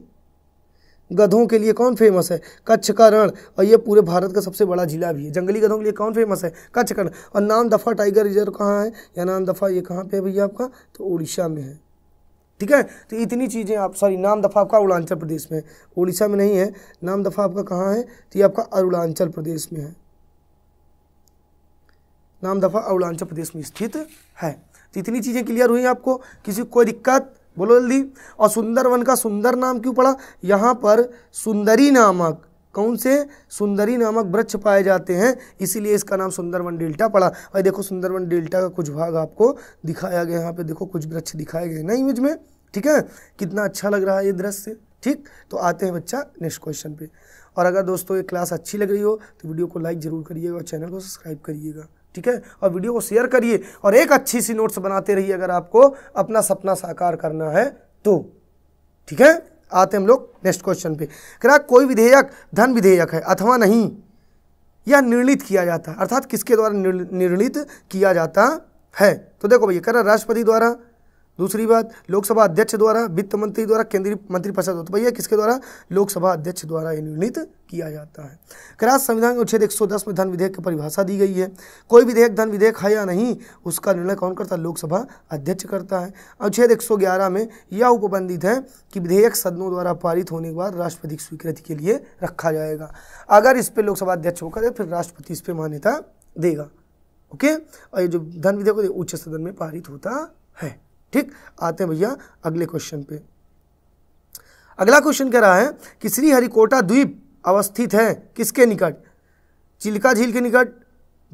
गधों के लिए कौन फेमस है कच्छ का रण और ये पूरे भारत का सबसे बड़ा जिला भी है जंगली गधों के लिए कौन फेमस है कच्छ का रण और नाम दफ़ा टाइगर रिजर्व कहाँ है या नाम दफ़ा ये कहाँ पे है भैया आपका तो उड़ीसा में है ठीक है तो इतनी चीज़ें आप सॉरी नाम दफ़ा आपका अरुणाचल प्रदेश में उड़ीसा में नहीं है नाम दफ़ा आपका कहाँ है तो ये आपका अरुणाचल प्रदेश में है नाम दफ़ा अरुणाचल प्रदेश में स्थित है तो इतनी चीज़ें क्लियर हुई आपको किसी कोई दिक्कत बोलो जल्दी और सुंदरवन का सुंदर नाम क्यों पड़ा यहाँ पर सुंदरी नामक कौन से सुंदरी नामक वृक्ष पाए जाते हैं इसीलिए इसका नाम सुंदरवन डेल्टा पड़ा और देखो सुंदरवन डेल्टा का कुछ भाग आपको दिखाया गया यहाँ पे देखो कुछ वृक्ष दिखाए गए ना इमेज में ठीक है कितना अच्छा लग रहा है ये दृश्य ठीक तो आते हैं बच्चा नेक्स्ट क्वेश्चन पे और अगर दोस्तों ये क्लास अच्छी लग रही हो तो वीडियो को लाइक ज़रूर करिएगा और चैनल को सब्सक्राइब करिएगा ठीक है और वीडियो को शेयर करिए और एक अच्छी सी नोट्स बनाते रहिए अगर आपको अपना सपना साकार करना है तो ठीक है आते हम लोग नेक्स्ट क्वेश्चन पे क्या कोई विधेयक धन विधेयक है अथवा नहीं यह निर्णित किया जाता है अर्थात किसके द्वारा निर्णित किया जाता है तो देखो भैया कह रहा राष्ट्रपति द्वारा दूसरी बात लोकसभा अध्यक्ष द्वारा वित्त मंत्री द्वारा केंद्रीय परिषद होता तो भैया किसके द्वारा लोकसभा अध्यक्ष द्वारा निर्णित किया जाता है क्रास संविधान के अनुच्छेद 110 में धन विधेयक की परिभाषा दी गई है कोई विधेयक धन विधेयक है या नहीं उसका निर्णय कौन करता है लोकसभा अध्यक्ष करता है अनुच्छेद ग्यारह में यह उपबंधित है कि विधेयक सदनों द्वारा पारित होने के बाद राष्ट्रपति की स्वीकृति के लिए रखा जाएगा अगर इस पर लोकसभा अध्यक्ष होकर फिर राष्ट्रपति इस पर मान्यता देगा ओके और ये जो धन विधेयक उच्च सदन में पारित होता है ठीक आते हैं भैया अगले क्वेश्चन पे अगला क्वेश्चन कह रहा है कि श्री हरिकोटा द्वीप अवस्थित है किसके निकट चिल्का झील के निकट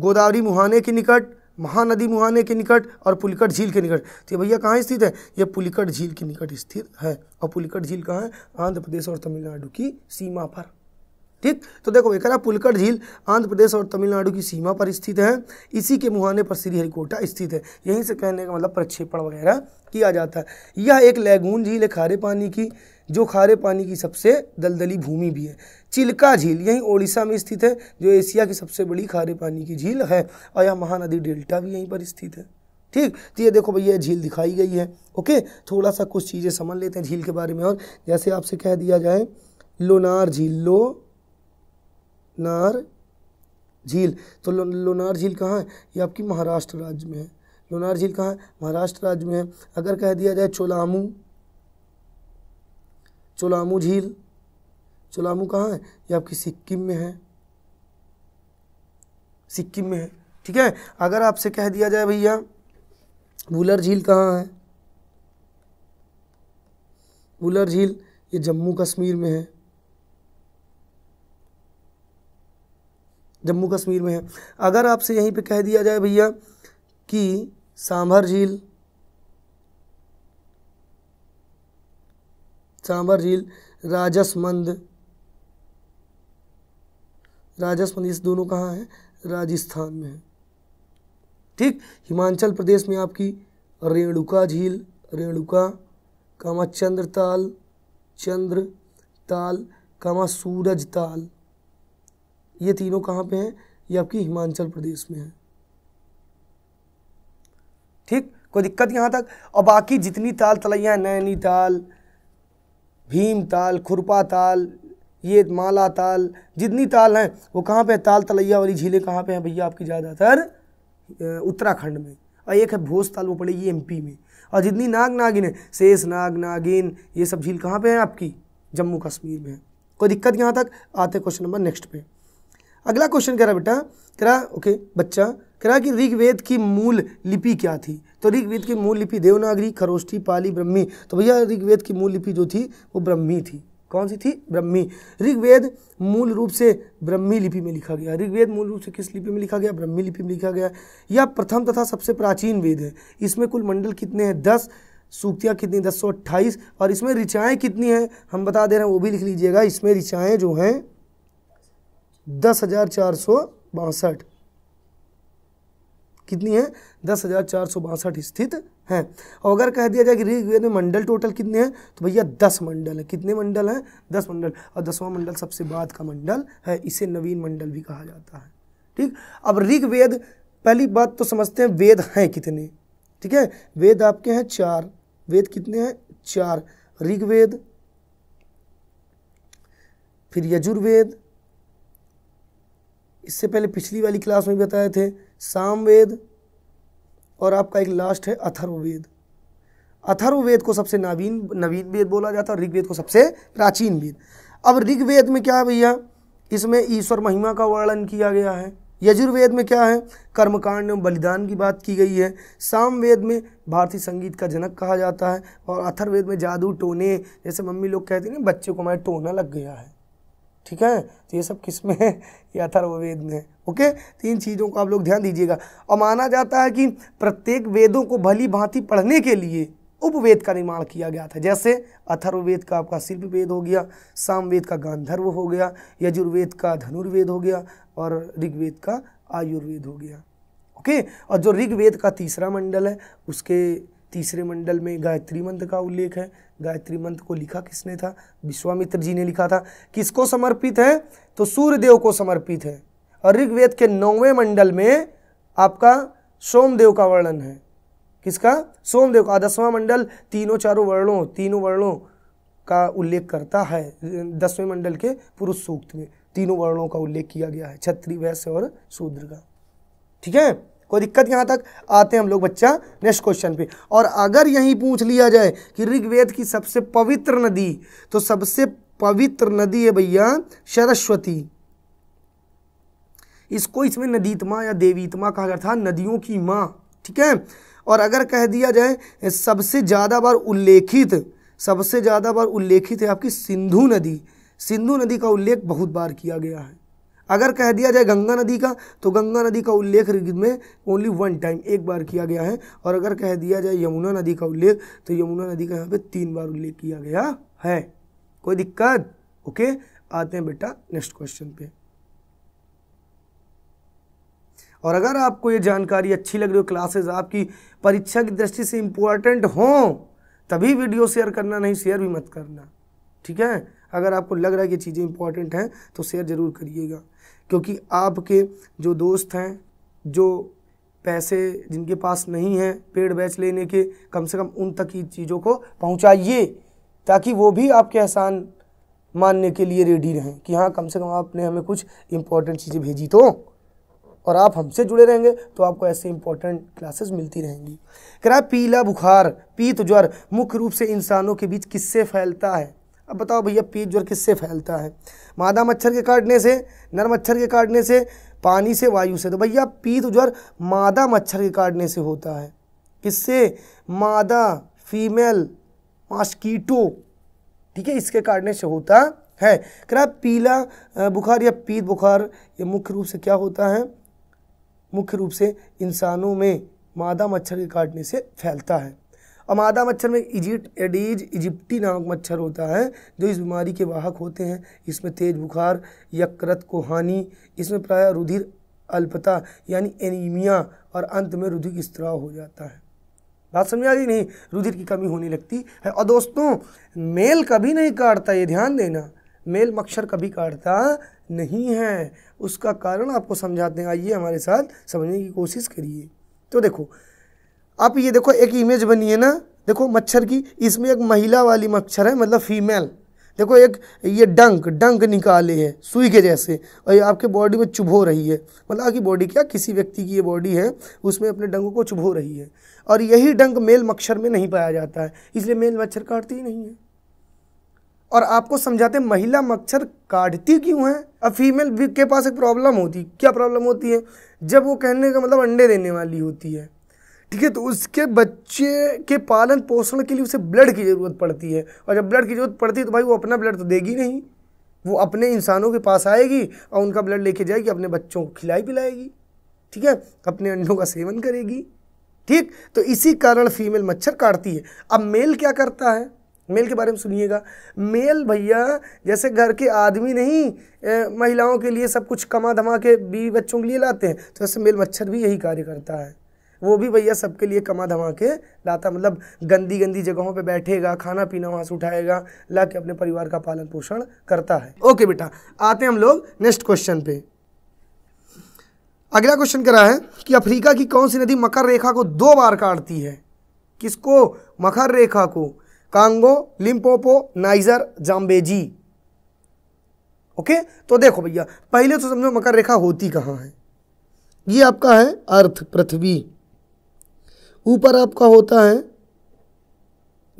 गोदावरी मुहाने के निकट महानदी मुहाने के निकट और पुलिकट झील के निकट तो ये भैया कहाँ स्थित है ये पुलिकट झील के निकट स्थित है और पुलिकट झील कहाँ है आंध्र प्रदेश और तमिलनाडु की सीमा पर ठीक तो देखो एकरा पुलकर झील आंध्र प्रदेश और तमिलनाडु की सीमा पर स्थित है इसी के मुहाने पर श्रीहरिकोटा स्थित है यहीं से कहने का मतलब प्रक्षेपण वगैरह किया जाता है यह एक लैगून झील है खारे पानी की जो खारे पानी की सबसे दलदली भूमि भी है चिल्का झील यहीं ओडिशा में स्थित है जो एशिया की सबसे बड़ी खारे पानी की झील है और यह महानदी डेल्टा भी यहीं पर स्थित है ठीक तो ये देखो भैया झील दिखाई गई है ओके थोड़ा सा कुछ चीज़ें समझ लेते हैं झील के बारे में और जैसे आपसे कह दिया जाए लोनार झील लो लोनार झील तो लो, लोनार झील कहाँ है ये आपकी महाराष्ट्र राज्य में है लोनार झील कहाँ है महाराष्ट्र राज्य में है अगर कह दिया जाए चोलामू चोलामू झील चोलामू कहाँ है ये आपकी सिक्किम में है सिक्किम में है ठीक है अगर आपसे कह दिया जाए भैया बुलर झील कहाँ है बुलर झील ये जम्मू कश्मीर में है जम्मू कश्मीर में है अगर आपसे यहीं पे कह दिया जाए भैया कि सांभर झील सांभर झील राजसमंद राजसमंद इस दोनों कहाँ है राजस्थान में है ठीक हिमाचल प्रदेश में आपकी रेणुका झील रेणुका कामा चंद्र ताल चंद्र ताल कामा सूरज ताल ये तीनों कहाँ पे हैं ये आपकी हिमाचल प्रदेश में है ठीक कोई दिक्कत यहाँ तक और बाकी जितनी ताल तलैया नैनीताल ताल खुरपा ताल ये माला ताल जितनी ताल हैं वो कहाँ पे है? ताल तलैया वाली झीलें कहाँ पे हैं भैया आपकी ज़्यादातर उत्तराखंड में और एक है भोज ताल वो पड़ेगी एमपी e में और जितनी नाग नागिन है शेष नाग नागिन ये सब झील कहाँ पे है आपकी जम्मू कश्मीर में है कोई दिक्कत यहाँ तक आते क्वेश्चन नंबर नेक्स्ट पे अगला क्वेश्चन कह रहा बेटा कह रहा ओके बच्चा कह रहा कि ऋग्वेद की मूल लिपि क्या थी तो ऋग्वेद की मूल लिपि देवनागरी खरोष्ठी पाली ब्रह्मी तो भैया ऋग्वेद की मूल लिपि जो थी वो ब्रह्मी थी कौन सी थी ब्रह्मी ऋग्वेद मूल रूप से ब्रह्मी लिपि में लिखा गया ऋग्वेद मूल रूप से किस लिपि में लिखा गया ब्रह्मी लिपि में लिखा गया यह प्रथम तथा सबसे प्राचीन वेद है इसमें कुल मंडल कितने हैं दस सूक्तियाँ कितनी दस सौ अट्ठाईस और इसमें ऋचाएँ कितनी हैं हम बता दे रहे हैं वो भी लिख लीजिएगा इसमें ऋचाएँ जो हैं दस हजार चार सौ बासठ कितनी है दस हजार चार सौ बासठ स्थित हैं और अगर कह दिया जाए कि ऋग्वेद में मंडल टोटल कितने हैं तो भैया दस मंडल है कितने मंडल हैं दस मंडल और दसवां मंडल सबसे बाद का मंडल है इसे नवीन मंडल भी कहा जाता है ठीक अब ऋग्वेद पहली बात तो समझते हैं वेद हैं कितने ठीक है वेद आपके हैं चार वेद कितने हैं चार ऋग्वेद फिर यजुर्वेद इससे पहले पिछली वाली क्लास में बताए थे सामवेद और आपका एक लास्ट है अथर्ववेद अथर्ववेद को सबसे नवीन नवीन वेद बोला जाता है और ऋग्वेद को सबसे प्राचीन वेद अब ऋग्वेद में क्या है भैया इसमें ईश्वर महिमा का वर्णन किया गया है यजुर्वेद में क्या है कर्मकांड एवं बलिदान की बात की गई है सामवेद में भारतीय संगीत का जनक कहा जाता है और अथर्ववेद में जादू टोने जैसे मम्मी लोग कहते हैं बच्चे को हमारे टोना लग गया है ठीक है तो ये सब किस में है ये अथर्ववेद में है ओके तीन तो चीज़ों को आप लोग ध्यान दीजिएगा और माना जाता है कि प्रत्येक वेदों को भली भांति पढ़ने के लिए उपवेद का निर्माण किया गया था जैसे अथर्ववेद का आपका शिल्प वेद हो गया सामवेद का गांधर्व हो गया यजुर्वेद का धनुर्वेद हो गया और ऋग्वेद का आयुर्वेद हो गया ओके और जो ऋग्वेद का तीसरा मंडल है उसके तीसरे मंडल में गायत्री मंत्र का उल्लेख है गायत्री मंत्र को लिखा किसने था विश्वामित्र जी ने लिखा था किसको समर्पित है तो सूर्यदेव को समर्पित है और ऋग्वेद के नौवें मंडल में आपका सोमदेव का वर्णन है किसका सोमदेव का दसवां मंडल तीनों चारों वर्णों तीनों वर्णों का उल्लेख करता है दसवें मंडल के पुरुष सूक्त में तीनों वर्णों का उल्लेख किया गया है छत्री वैश्य और शूद्र का ठीक है कोई दिक्कत यहाँ तक आते हैं हम लोग बच्चा नेक्स्ट क्वेश्चन पे और अगर यहीं पूछ लिया जाए कि ऋग्वेद की सबसे पवित्र नदी तो सबसे पवित्र नदी है भैया सरस्वती इसको इसमें नदीतमा या देवीतमा कहा जाता था नदियों की माँ ठीक है और अगर कह दिया जाए सबसे ज़्यादा बार उल्लेखित सबसे ज़्यादा बार उल्लेखित है आपकी सिंधु नदी सिंधु नदी का उल्लेख बहुत बार किया गया है अगर कह दिया जाए गंगा नदी का तो गंगा नदी का उल्लेख ऋग्वेद में ओनली वन टाइम एक बार किया गया है और अगर कह दिया जाए यमुना नदी का उल्लेख तो यमुना नदी का यहाँ पे तीन बार उल्लेख किया गया है कोई दिक्कत ओके आते हैं बेटा नेक्स्ट क्वेश्चन पे और अगर आपको ये जानकारी अच्छी लग रही हो क्लासेज आपकी परीक्षा की दृष्टि से इंपॉर्टेंट हों तभी वीडियो शेयर करना नहीं शेयर भी मत करना ठीक है अगर आपको लग रहा है कि चीज़ें इंपॉर्टेंट हैं तो शेयर ज़रूर करिएगा क्योंकि आपके जो दोस्त हैं जो पैसे जिनके पास नहीं हैं पेड़ बैच लेने के कम से कम उन तक ही चीज़ों को पहुंचाइए ताकि वो भी आपके एहसान मानने के लिए रेडी रहें कि हाँ कम से कम आपने हमें कुछ इंपॉर्टेंट चीज़ें भेजी तो और आप हमसे जुड़े रहेंगे तो आपको ऐसे इंपॉर्टेंट क्लासेस मिलती रहेंगी रहा पीला बुखार पीत ज्वर मुख्य रूप से इंसानों के बीच किससे फैलता है अब बताओ भैया पीत ज्वर किससे फैलता है मादा मच्छर के काटने से नर मच्छर के काटने से पानी से वायु से तो भैया पीत ज्वर मादा मच्छर के काटने से होता है किससे मादा फीमेल मॉस्कीटो ठीक है इसके काटने से होता है खराब पीला बुखार या पीत बुखार ये मुख्य रूप से क्या होता है मुख्य रूप से इंसानों में मादा मच्छर के काटने से फैलता है और मादा मच्छर में इजिप्ट एडीज इजिप्टी नामक मच्छर होता है जो इस बीमारी के वाहक होते हैं इसमें तेज बुखार यकृत को हानि इसमें प्राय रुधिर अल्पता यानी एनीमिया और अंत में रुधिर स्त्राव हो जाता है बात समझ आ गई नहीं रुधिर की कमी होने लगती है और दोस्तों मेल कभी नहीं काटता ये ध्यान देना मेल मच्छर कभी काटता नहीं है उसका कारण आपको समझाते हैं आइए हमारे साथ समझने की कोशिश करिए तो देखो आप ये देखो एक इमेज बनी है ना देखो मच्छर की इसमें एक महिला वाली मच्छर है मतलब फीमेल देखो एक ये डंक डंक निकाले है सुई के जैसे और ये आपके बॉडी में चुभो रही है मतलब आपकी बॉडी क्या किसी व्यक्ति की ये बॉडी है उसमें अपने डंकों को चुभो रही है और यही डंक मेल मच्छर में नहीं पाया जाता है इसलिए मेल मच्छर काटती ही नहीं है और आपको समझाते महिला मच्छर काटती क्यों है अब फीमेल के पास एक प्रॉब्लम होती क्या प्रॉब्लम होती है जब वो कहने का मतलब अंडे देने वाली होती है ठीक है तो उसके बच्चे के पालन पोषण के लिए उसे ब्लड की ज़रूरत पड़ती है और जब ब्लड की ज़रूरत पड़ती है तो भाई वो अपना ब्लड तो देगी नहीं वो अपने इंसानों के पास आएगी और उनका ब्लड लेके जाएगी अपने बच्चों को खिलाई पिलाएगी ठीक है अपने अंडों का सेवन करेगी ठीक तो इसी कारण फीमेल मच्छर काटती है अब मेल क्या करता है मेल के बारे में सुनिएगा मेल भैया जैसे घर के आदमी नहीं ए, महिलाओं के लिए सब कुछ कमा धमा के बीवी बच्चों के लिए लाते हैं तो वैसे मेल मच्छर भी यही कार्य करता है वो भी भैया सबके लिए कमा धमा के लाता मतलब गंदी गंदी जगहों पे बैठेगा खाना पीना वहाँ से उठाएगा ला के अपने परिवार का पालन पोषण करता है ओके बेटा आते हैं हम लोग नेक्स्ट क्वेश्चन पे अगला क्वेश्चन करा है कि अफ्रीका की कौन सी नदी मकर रेखा को दो बार काटती है किसको मकर रेखा को Congo Limpopo Niger Zambezi okay तो देखो भैया पहले तो समझो मकर रेखा होती कहाँ है ये आपका है अर्थ पृथ्वी ऊपर आपका होता है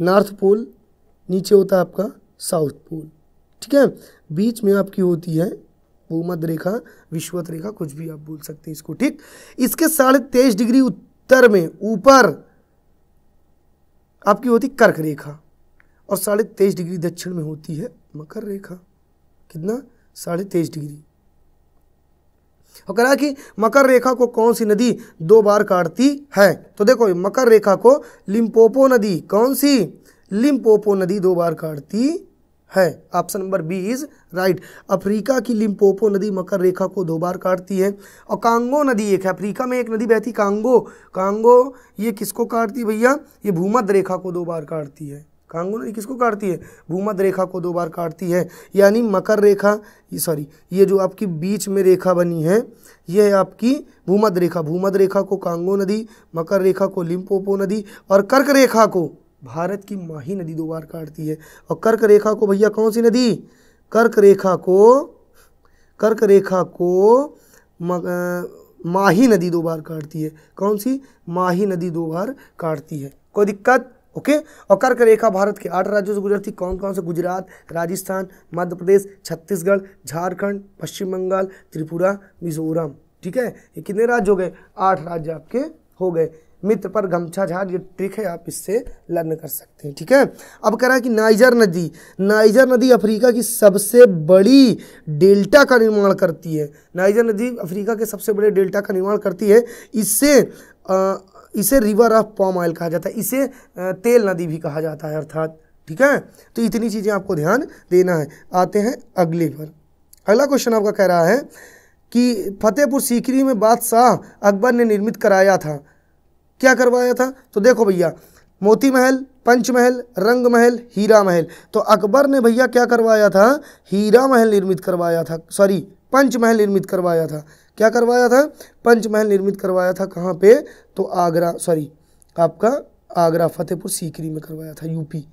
नॉर्थ पोल नीचे होता है आपका साउथ पोल ठीक है बीच में आपकी होती है भूमध रेखा विश्वत रेखा कुछ भी आप बोल सकते हैं इसको ठीक इसके साढ़े तेईस डिग्री उत्तर में ऊपर आपकी होती कर्क रेखा और साढ़े तेईस डिग्री दक्षिण में होती है मकर रेखा कितना साढ़े तेईस डिग्री और कह रहा है कि मकर रेखा को कौन सी नदी दो बार काटती है तो देखो मकर रेखा को लिम्पोपो नदी कौन सी लिम्पोपो नदी दो बार काटती है option number B is right Africa की लिम्पोपो नदी मकर रेखा को दो बार काटती है और कांगो नदी एक है अफ्रीका में एक नदी बहती कांगो कांगो ये किसको काटती भैया ये भूमध्य रेखा को दो बार काटती है कांगो नदी किसको काटती है भूमध रेखा को दो बार काटती है यानी मकर रेखा ये सॉरी ये जो आपकी बीच में रेखा बनी है ये है आपकी भूमध रेखा भूमध रेखा को कांगो नदी मकर रेखा को लिम्पोपो नदी और कर्क रेखा को भारत की माही नदी दो बार काटती है और कर्क रेखा को भैया कौन सी नदी कर्क रेखा को कर्क रेखा को म, आ, माही नदी दो बार काटती है कौन सी माही नदी दो बार काटती है कोई दिक्कत ओके और कर्क रेखा भारत के आठ राज्यों से गुजरती कौन कौन से गुजरात राजस्थान मध्य प्रदेश छत्तीसगढ़ झारखंड पश्चिम बंगाल त्रिपुरा मिजोरम ठीक है ये कितने राज्य हो गए आठ राज्य आपके हो गए मित्र पर गमछा झाड़ ये ट्रिक है आप इससे लर्न कर सकते हैं ठीक है अब कह रहा है कि नाइजर नदी नाइजर नदी अफ्रीका की सबसे बड़ी डेल्टा का निर्माण करती है नाइजर नदी अफ्रीका के सबसे बड़े डेल्टा का निर्माण करती है इससे इसे रिवर ऑफ पॉम ऑयल कहा जाता है इसे तेल नदी भी कहा जाता है अर्थात ठीक है तो इतनी चीज़ें आपको ध्यान देना है आते हैं अगले पर अगला क्वेश्चन आपका कह रहा है कि फतेहपुर सीकरी में बादशाह अकबर ने निर्मित कराया था क्या करवाया था तो देखो भैया मोती महल पंच महल रंग महल हीरा महल तो अकबर ने भैया क्या करवाया था हीरा महल निर्मित करवाया था सॉरी पंच महल निर्मित करवाया था क्या करवाया था पंचमहल निर्मित करवाया था कहाँ पे तो आगरा सॉरी आपका आगरा फतेहपुर सीकरी में करवाया था यूपी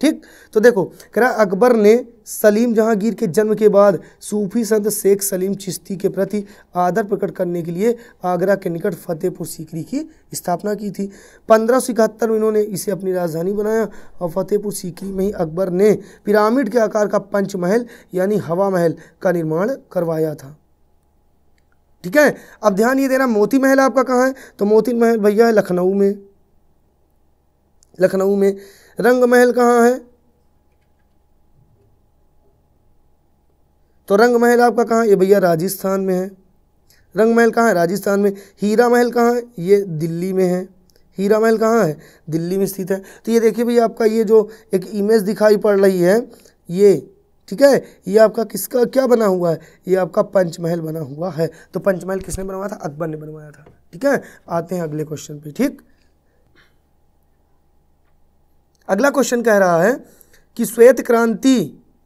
ठीक तो देखो कह अकबर ने सलीम जहांगीर के जन्म के बाद सूफी संत शेख सलीम चिश्ती के प्रति आदर प्रकट करने के लिए आगरा के निकट फतेहपुर सीकरी की स्थापना की थी पंद्रह सौ इकहत्तर में इन्होंने इसे अपनी राजधानी बनाया और फतेहपुर सीकरी में ही अकबर ने पिरामिड के आकार का पंचमहल यानी हवा महल का निर्माण करवाया था ठीक है अब ध्यान ये देना मोती महल आपका कहाँ है तो मोती महल भैया है लखनऊ में लखनऊ में रंग महल कहाँ है तो रंग महल आपका कहाँ ये भैया राजस्थान में है रंग महल कहाँ है राजस्थान में हीरा महल कहाँ है ये दिल्ली में है हीरा महल कहाँ है दिल्ली में स्थित है तो ये देखिए भैया आपका ये जो एक इमेज दिखाई पड़ रही है ये ठीक है ये आपका किसका क्या बना हुआ है ये आपका पंचमहल बना हुआ है तो पंचमहल किसने बनवाया था अकबर ने बनवाया था ठीक है आते हैं अगले क्वेश्चन पे ठीक अगला क्वेश्चन कह रहा है कि श्वेत क्रांति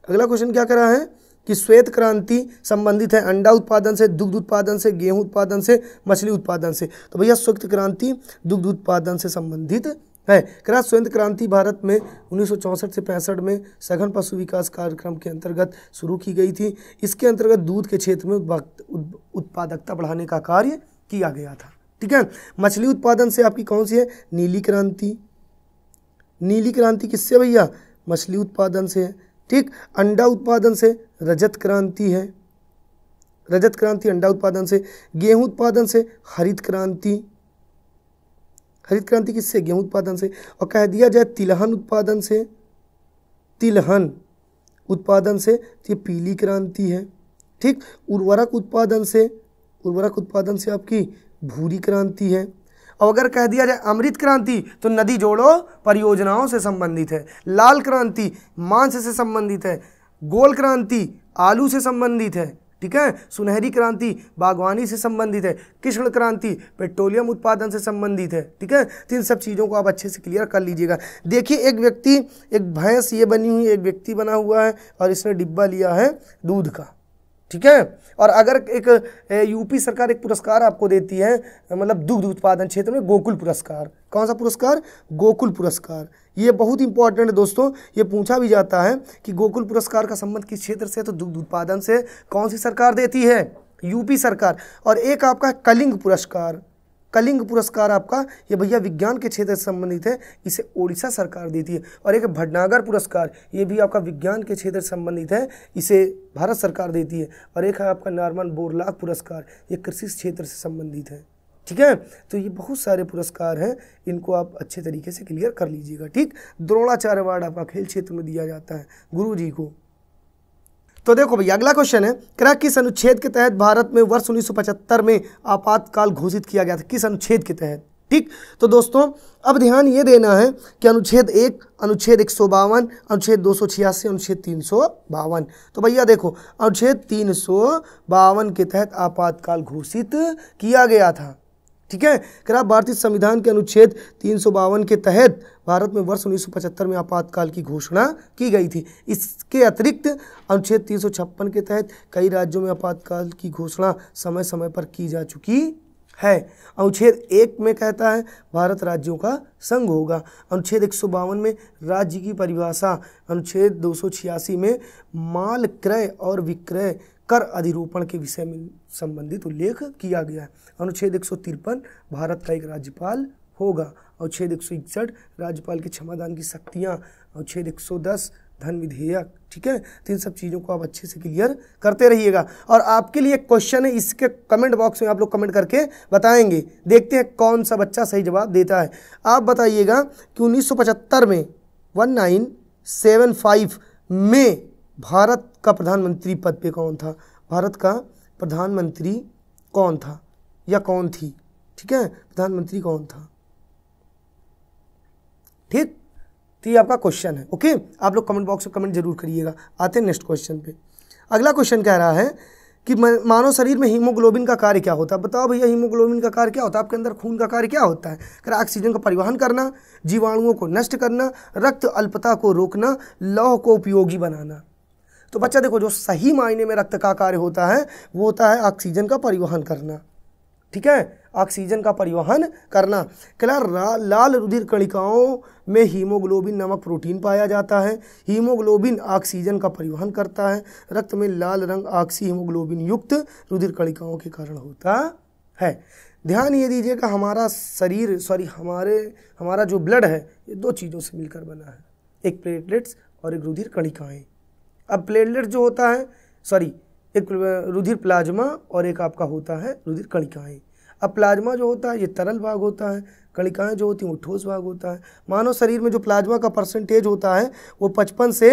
अगला क्वेश्चन क्या कह रहा है कि श्वेत क्रांति संबंधित है अंडा उत्पादन से दुग्ध उत्पादन से गेहूं उत्पादन से मछली उत्पादन से तो भैया श्वेत क्रांति दुग्ध उत्पादन से संबंधित है करा स्वयं क्रांति भारत में उन्नीस से पैंसठ में सघन पशु विकास कार्यक्रम के अंतर्गत शुरू की गई थी इसके अंतर्गत दूध के क्षेत्र में उत्पादकता बढ़ाने का कार्य किया गया था ठीक है मछली उत्पादन से आपकी कौन सी है नीली क्रांति नीली क्रांति किससे भैया मछली उत्पादन से है ठीक अंडा उत्पादन से रजत क्रांति है रजत क्रांति अंडा उत्पादन से गेहूं उत्पादन से हरित क्रांति हरित क्रांति किससे गेहूं उत्पादन से और कह दिया जाए तिलहन उत्पादन से तिलहन उत्पादन से तो ये पीली क्रांति है ठीक उर्वरक उत्पादन से उर्वरक उत्पादन से आपकी भूरी क्रांति है और अगर कह दिया जाए अमृत क्रांति तो नदी जोड़ो परियोजनाओं से संबंधित है लाल क्रांति मांस से संबंधित है गोल क्रांति आलू से संबंधित है ठीक है सुनहरी क्रांति बागवानी से संबंधित है कृष्ण क्रांति पेट्रोलियम उत्पादन से संबंधित है ठीक है तो इन सब चीज़ों को आप अच्छे से क्लियर कर लीजिएगा देखिए एक व्यक्ति एक भैंस ये बनी हुई एक व्यक्ति बना हुआ है और इसने डिब्बा लिया है दूध का ठीक है और अगर एक यूपी सरकार एक पुरस्कार आपको देती है मतलब दुग्ध उत्पादन क्षेत्र में गोकुल पुरस्कार कौन सा पुरस्कार गोकुल पुरस्कार ये बहुत इंपॉर्टेंट है दोस्तों ये पूछा भी जाता है कि गोकुल पुरस्कार का संबंध किस क्षेत्र से तो दुग्ध उत्पादन से कौन सी सरकार देती है यूपी सरकार और एक आपका कलिंग पुरस्कार कलिंग पुरस्कार आपका ये भैया विज्ञान के क्षेत्र से संबंधित है इसे ओडिशा सरकार देती है और एक भटनागर पुरस्कार ये भी आपका विज्ञान के क्षेत्र से संबंधित है इसे भारत सरकार देती है और एक है आपका नॉर्मन बोरलाग पुरस्कार ये कृषि क्षेत्र से संबंधित है ठीक है तो ये बहुत सारे पुरस्कार हैं इनको आप अच्छे तरीके से क्लियर कर लीजिएगा ठीक द्रोणाचार्य अवार्ड आपका खेल क्षेत्र में दिया जाता है गुरु जी को तो देखो भैया अगला क्वेश्चन है क्रैक किस अनुच्छेद के तहत भारत में वर्ष उन्नीस में आपातकाल घोषित किया गया था किस अनुच्छेद के तहत ठीक तो दोस्तों अब ध्यान ये देना है कि अनुच्छेद एक अनुच्छेद एक सौ बावन अनुच्छेद दो सौ छियासी अनुच्छेद तीन सौ बावन तो भैया देखो अनुच्छेद तीन सौ बावन के तहत आपातकाल घोषित किया गया था ठीक है करा भारतीय संविधान के अनुच्छेद तीन के तहत भारत में वर्ष 1975 में आपातकाल की घोषणा की गई थी इसके अतिरिक्त अनुच्छेद तीन के तहत कई राज्यों में आपातकाल की घोषणा समय समय पर की जा चुकी है अनुच्छेद एक में कहता है भारत राज्यों का संघ होगा अनुच्छेद एक में राज्य की परिभाषा अनुच्छेद दो में माल क्रय और विक्रय कर अधिरोपण के विषय में संबंधित उल्लेख किया गया है अनुच्छेद एक भारत का एक राज्यपाल होगा अनुच्छेद एक राज्यपाल के क्षमादान की शक्तियाँ छेद एक धन विधेयक ठीक है तो इन सब चीज़ों को आप अच्छे से क्लियर करते रहिएगा और आपके लिए क्वेश्चन है इसके कमेंट बॉक्स में आप लोग कमेंट करके बताएंगे देखते हैं कौन सा बच्चा सही जवाब देता है आप बताइएगा कि 1975 में 1975 में भारत का प्रधानमंत्री पद पे कौन था भारत का प्रधानमंत्री कौन था या कौन थी ठीक है प्रधानमंत्री कौन था ठीक तो ये आपका क्वेश्चन है ओके आप लोग कमेंट बॉक्स में कमेंट जरूर करिएगा आते हैं नेक्स्ट क्वेश्चन पे अगला क्वेश्चन कह रहा है कि मानव शरीर में हीमोग्लोबिन का कार्य क्या होता है बताओ भैया हीमोग्लोबिन का कार्य क्या होता है आपके अंदर खून का कार्य क्या होता है अगर ऑक्सीजन का परिवहन करना जीवाणुओं को नष्ट करना रक्त अल्पता को रोकना लौह को उपयोगी बनाना तो बच्चा देखो जो सही मायने में रक्त का कार्य होता है वो होता है ऑक्सीजन का परिवहन करना ठीक है ऑक्सीजन का परिवहन करना कला लाल रुधिर कणिकाओं में हीमोग्लोबिन नामक प्रोटीन पाया जाता है हीमोग्लोबिन ऑक्सीजन का परिवहन करता है रक्त में लाल रंग ऑक्सी हीमोग्लोबिन युक्त रुधिर कणिकाओं के कारण होता है ध्यान ये दीजिएगा हमारा शरीर सॉरी हमारे हमारा जो ब्लड है ये दो चीज़ों से मिलकर बना है एक प्लेटलेट्स और एक रुधिर कणिकाएँ अब प्लेटलेट जो होता है सॉरी एक रुधिर प्लाज्मा और एक आपका होता है रुधिर कणिकाएँ अब प्लाज्मा जो होता है ये तरल भाग होता है कणिकाएँ जो होती हैं वो ठोस भाग होता है मानव शरीर में जो प्लाज्मा का परसेंटेज होता है वो पचपन से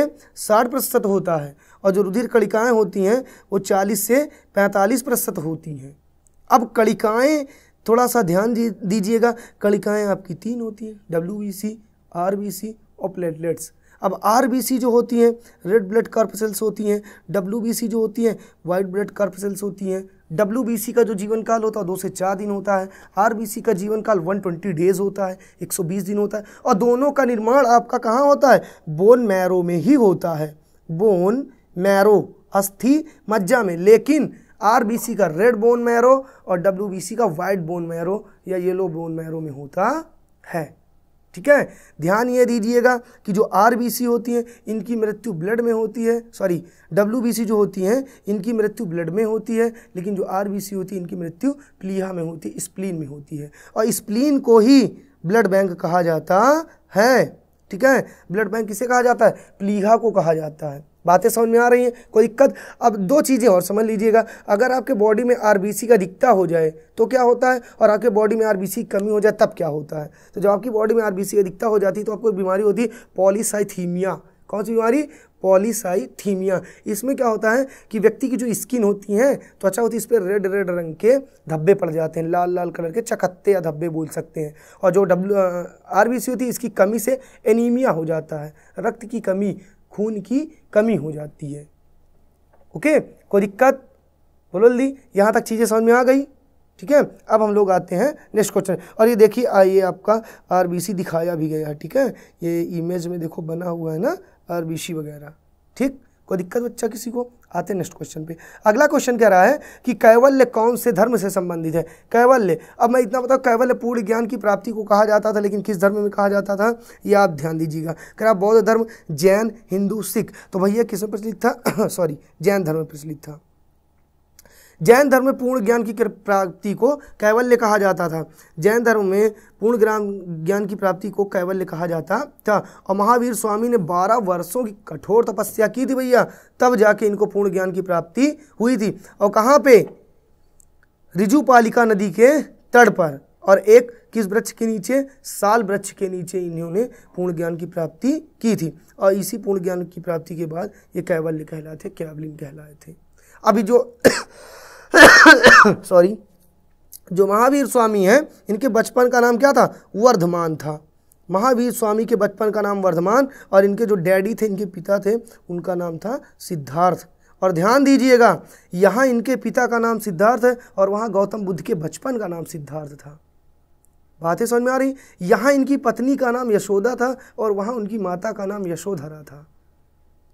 साठ प्रतिशत होता है और जो रुधिर कणिकाएँ होती हैं वो चालीस से पैंतालीस प्रतिशत होती हैं अब कणिकाएँ थोड़ा सा ध्यान दीजिएगा कणिकाएँ आपकी तीन होती हैं W B C R B C और प्लेटलेट्स अब आर जो होती हैं रेड ब्लड कार्पसेल्स होती हैं डब्ल्यू जो होती हैं वाइट ब्लड कार्पसेल्स होती हैं डब्ल्यू का जो जीवन काल होता है दो से चार दिन होता है आर का जीवन काल 120 डेज होता है 120 दिन होता है और दोनों का निर्माण आपका कहाँ होता है बोन मैरो में ही होता है बोन मैरो अस्थि मज्जा में लेकिन आर का रेड बोन मैरो और डब्ल्यू का वाइट बोन मैरो या येलो बोन मैरो में होता है ठीक है ध्यान ये दीजिएगा कि जो आर होती हैं इनकी मृत्यु ब्लड में होती है सॉरी डब्ल्यू जो होती हैं इनकी मृत्यु ब्लड में होती है लेकिन जो आर होती है इनकी मृत्यु प्लीहा में होती है स्प्लीन में होती है और स्प्लीन को ही ब्लड बैंक कहा जाता है ठीक है ब्लड बैंक किसे कहा जाता है प्लीहा को कहा जाता है बातें समझ में आ रही हैं कोई दिक्कत अब दो चीज़ें और समझ लीजिएगा अगर आपके बॉडी में आरबीसी का अधिकता हो जाए तो क्या होता है और आपके बॉडी में आरबीसी कमी हो जाए तब क्या होता है तो जब आपकी बॉडी में आरबीसी का अधिकता हो जाती है तो आपको बीमारी होती है पॉलीसाइथीमिया कौन सी बीमारी पॉलीसाइथीमिया इसमें क्या होता है कि व्यक्ति की जो स्किन होती है त्वचा तो अच्छा होती है इस पर रेड रेड रंग के धब्बे पड़ जाते हैं लाल लाल कलर के चकत्ते या धब्बे बोल सकते हैं और जो डब्ल्यू आर होती है इसकी कमी से एनीमिया हो जाता है रक्त की कमी खून की कमी हो जाती है ओके कोई दिक्कत बोलो जल्दी यहाँ तक चीज़ें समझ में आ गई ठीक है अब हम लोग आते हैं नेक्स्ट क्वेश्चन और ये देखिए आइए आपका आरबीसी दिखाया भी गया ठीक है ये इमेज में देखो बना हुआ है ना आरबीसी वगैरह ठीक कोई दिक्कत बच्चा किसी को आते हैं नेक्स्ट क्वेश्चन पे अगला क्वेश्चन कह रहा है कि कैवल्य कौन से धर्म से संबंधित है कैवल्य अब मैं इतना बताऊँ कैवल्य पूर्ण ज्ञान की प्राप्ति को कहा जाता था लेकिन किस धर्म में कहा जाता था ये आप ध्यान दीजिएगा कह रहा बौद्ध धर्म जैन हिंदू सिख तो भैया किस में प्रचलित था सॉरी जैन धर्म में प्रचलित था जैन धर्म में पूर्ण ज्ञान की प्राप्ति को कैवल्य कहा जाता था जैन धर्म में पूर्ण ग्राम ज्ञान की प्राप्ति को कैवल्य कहा जाता था और महावीर स्वामी ने बारह वर्षों की कठोर तपस्या की थी भैया तब जाके इनको पूर्ण ज्ञान की प्राप्ति हुई थी और कहाँ पे रिजुपालिका नदी के तट पर और एक किस वृक्ष के नीचे साल वृक्ष के नीचे इन्होंने पूर्ण ज्ञान की प्राप्ति की थी और इसी पूर्ण ज्ञान की प्राप्ति के बाद ये कैवल्य कहलाए थे कैवलिन कहलाए थे अभी जो सॉरी जो महावीर स्वामी हैं इनके बचपन का नाम क्या था वर्धमान था महावीर स्वामी के बचपन का नाम वर्धमान और इनके जो डैडी थे इनके पिता थे उनका नाम था सिद्धार्थ और ध्यान दीजिएगा यहाँ इनके पिता का नाम सिद्धार्थ है और वहाँ गौतम बुद्ध के बचपन का नाम सिद्धार्थ था बातें समझ में आ रही यहाँ इनकी पत्नी का नाम यशोदा था और वहाँ उनकी माता का नाम यशोधरा था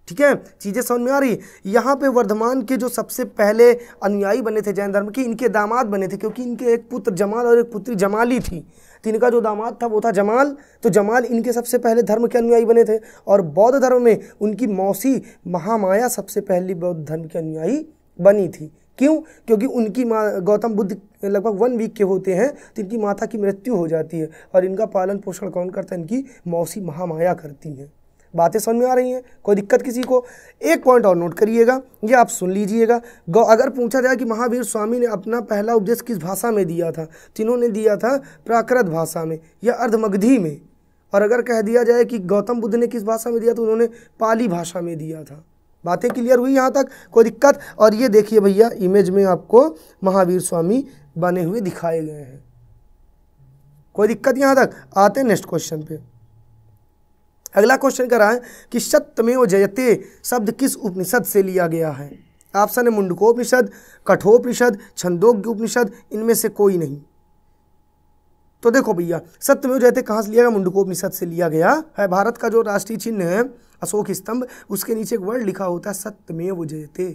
ठीक है चीज़ें समझ में आ रही यहाँ पे वर्धमान के जो सबसे पहले अनुयायी बने थे जैन धर्म के इनके दामाद बने थे क्योंकि इनके एक पुत्र जमाल और एक पुत्री जमाली थी तो इनका जो दामाद था वो था जमाल तो जमाल इनके सबसे पहले धर्म के अनुयायी बने थे और बौद्ध धर्म में उनकी मौसी महामाया सबसे पहली बौद्ध धर्म के अनुयायी बनी थी क्यों क्योंकि उनकी माँ गौतम बुद्ध लगभग वन वीक के होते हैं तो इनकी माता की मृत्यु हो जाती है और इनका पालन पोषण कौन करता है इनकी मौसी महामाया करती हैं बातें समझ में आ रही हैं कोई दिक्कत किसी को एक पॉइंट और नोट करिएगा ये आप सुन लीजिएगा गौ अगर पूछा जाए कि महावीर स्वामी ने अपना पहला उपदेश किस भाषा में दिया था तीनों दिया था प्राकृत भाषा में या अर्धमगधी में और अगर कह दिया जाए कि गौतम बुद्ध ने किस भाषा में दिया तो उन्होंने पाली भाषा में दिया था बातें क्लियर हुई यहाँ तक कोई दिक्कत और ये देखिए भैया इमेज में आपको महावीर स्वामी बने हुए दिखाए गए हैं कोई दिक्कत यहाँ तक आते नेक्स्ट क्वेश्चन पे अगला क्वेश्चन कर रहा है कि सत्यमेव जयते शब्द किस उपनिषद से लिया गया है ऑप्शन है मुंडकोपनिषद कठोपनिषद छंदोग्य उपनिषद इनमें से कोई नहीं तो देखो भैया सत्यमेव जयते कहाँ से लिया गया मुंडकोपनिषद से लिया गया है भारत का जो राष्ट्रीय चिन्ह है अशोक स्तंभ उसके नीचे एक वर्ड लिखा होता है सत्यमेव जयते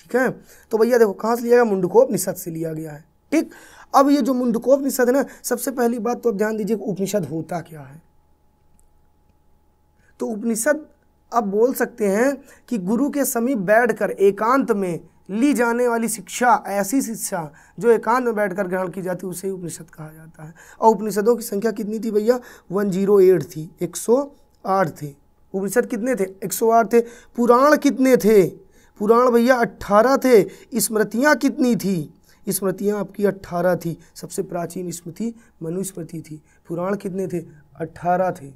ठीक है तो भैया देखो कहाँ से लिया गया मुंडकोपनिषद से लिया गया है ठीक अब ये जो मुंडकोपनिषद है ना सबसे पहली बात तो आप ध्यान दीजिए उपनिषद होता क्या है तो उपनिषद अब बोल सकते हैं कि गुरु के समीप बैठकर एकांत में ली जाने वाली शिक्षा ऐसी शिक्षा जो एकांत में बैठकर ग्रहण की जाती है उसे ही उपनिषद कहा जाता है और उपनिषदों की संख्या कितनी थी भैया 108 थी 108 थी उपनिषद कितने थे 108 थे पुराण कितने थे पुराण भैया अट्ठारह थे स्मृतियाँ कितनी थी स्मृतियाँ आपकी अट्ठारह थी सबसे प्राचीन स्मृति मनुस्मृति थी पुराण कितने थे अट्ठारह थे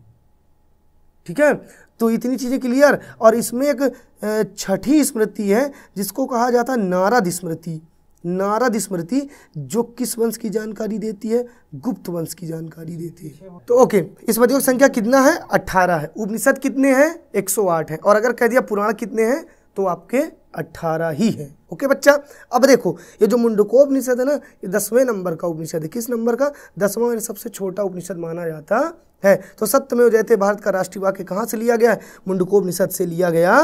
ठीक है तो इतनी चीज़ें क्लियर और इसमें एक छठी स्मृति है जिसको कहा जाता है नारद स्मृति नारद स्मृति जो किस वंश की जानकारी देती है गुप्त वंश की जानकारी देती है तो ओके स्मृतियों की संख्या कितना है अट्ठारह है उपनिषद कितने हैं 108 है और अगर कह दिया पुराण कितने हैं तो आपके अट्ठारह ही है ओके बच्चा अब देखो ये जो मुंडको उपनिषद है ना ये दसवें नंबर का उपनिषद है किस नंबर का दसवां सबसे छोटा उपनिषद माना जाता है तो सत्यमेव जयते भारत का राष्ट्रीय वाक्य कहाँ से लिया गया है मुंडकोपनिषद से लिया गया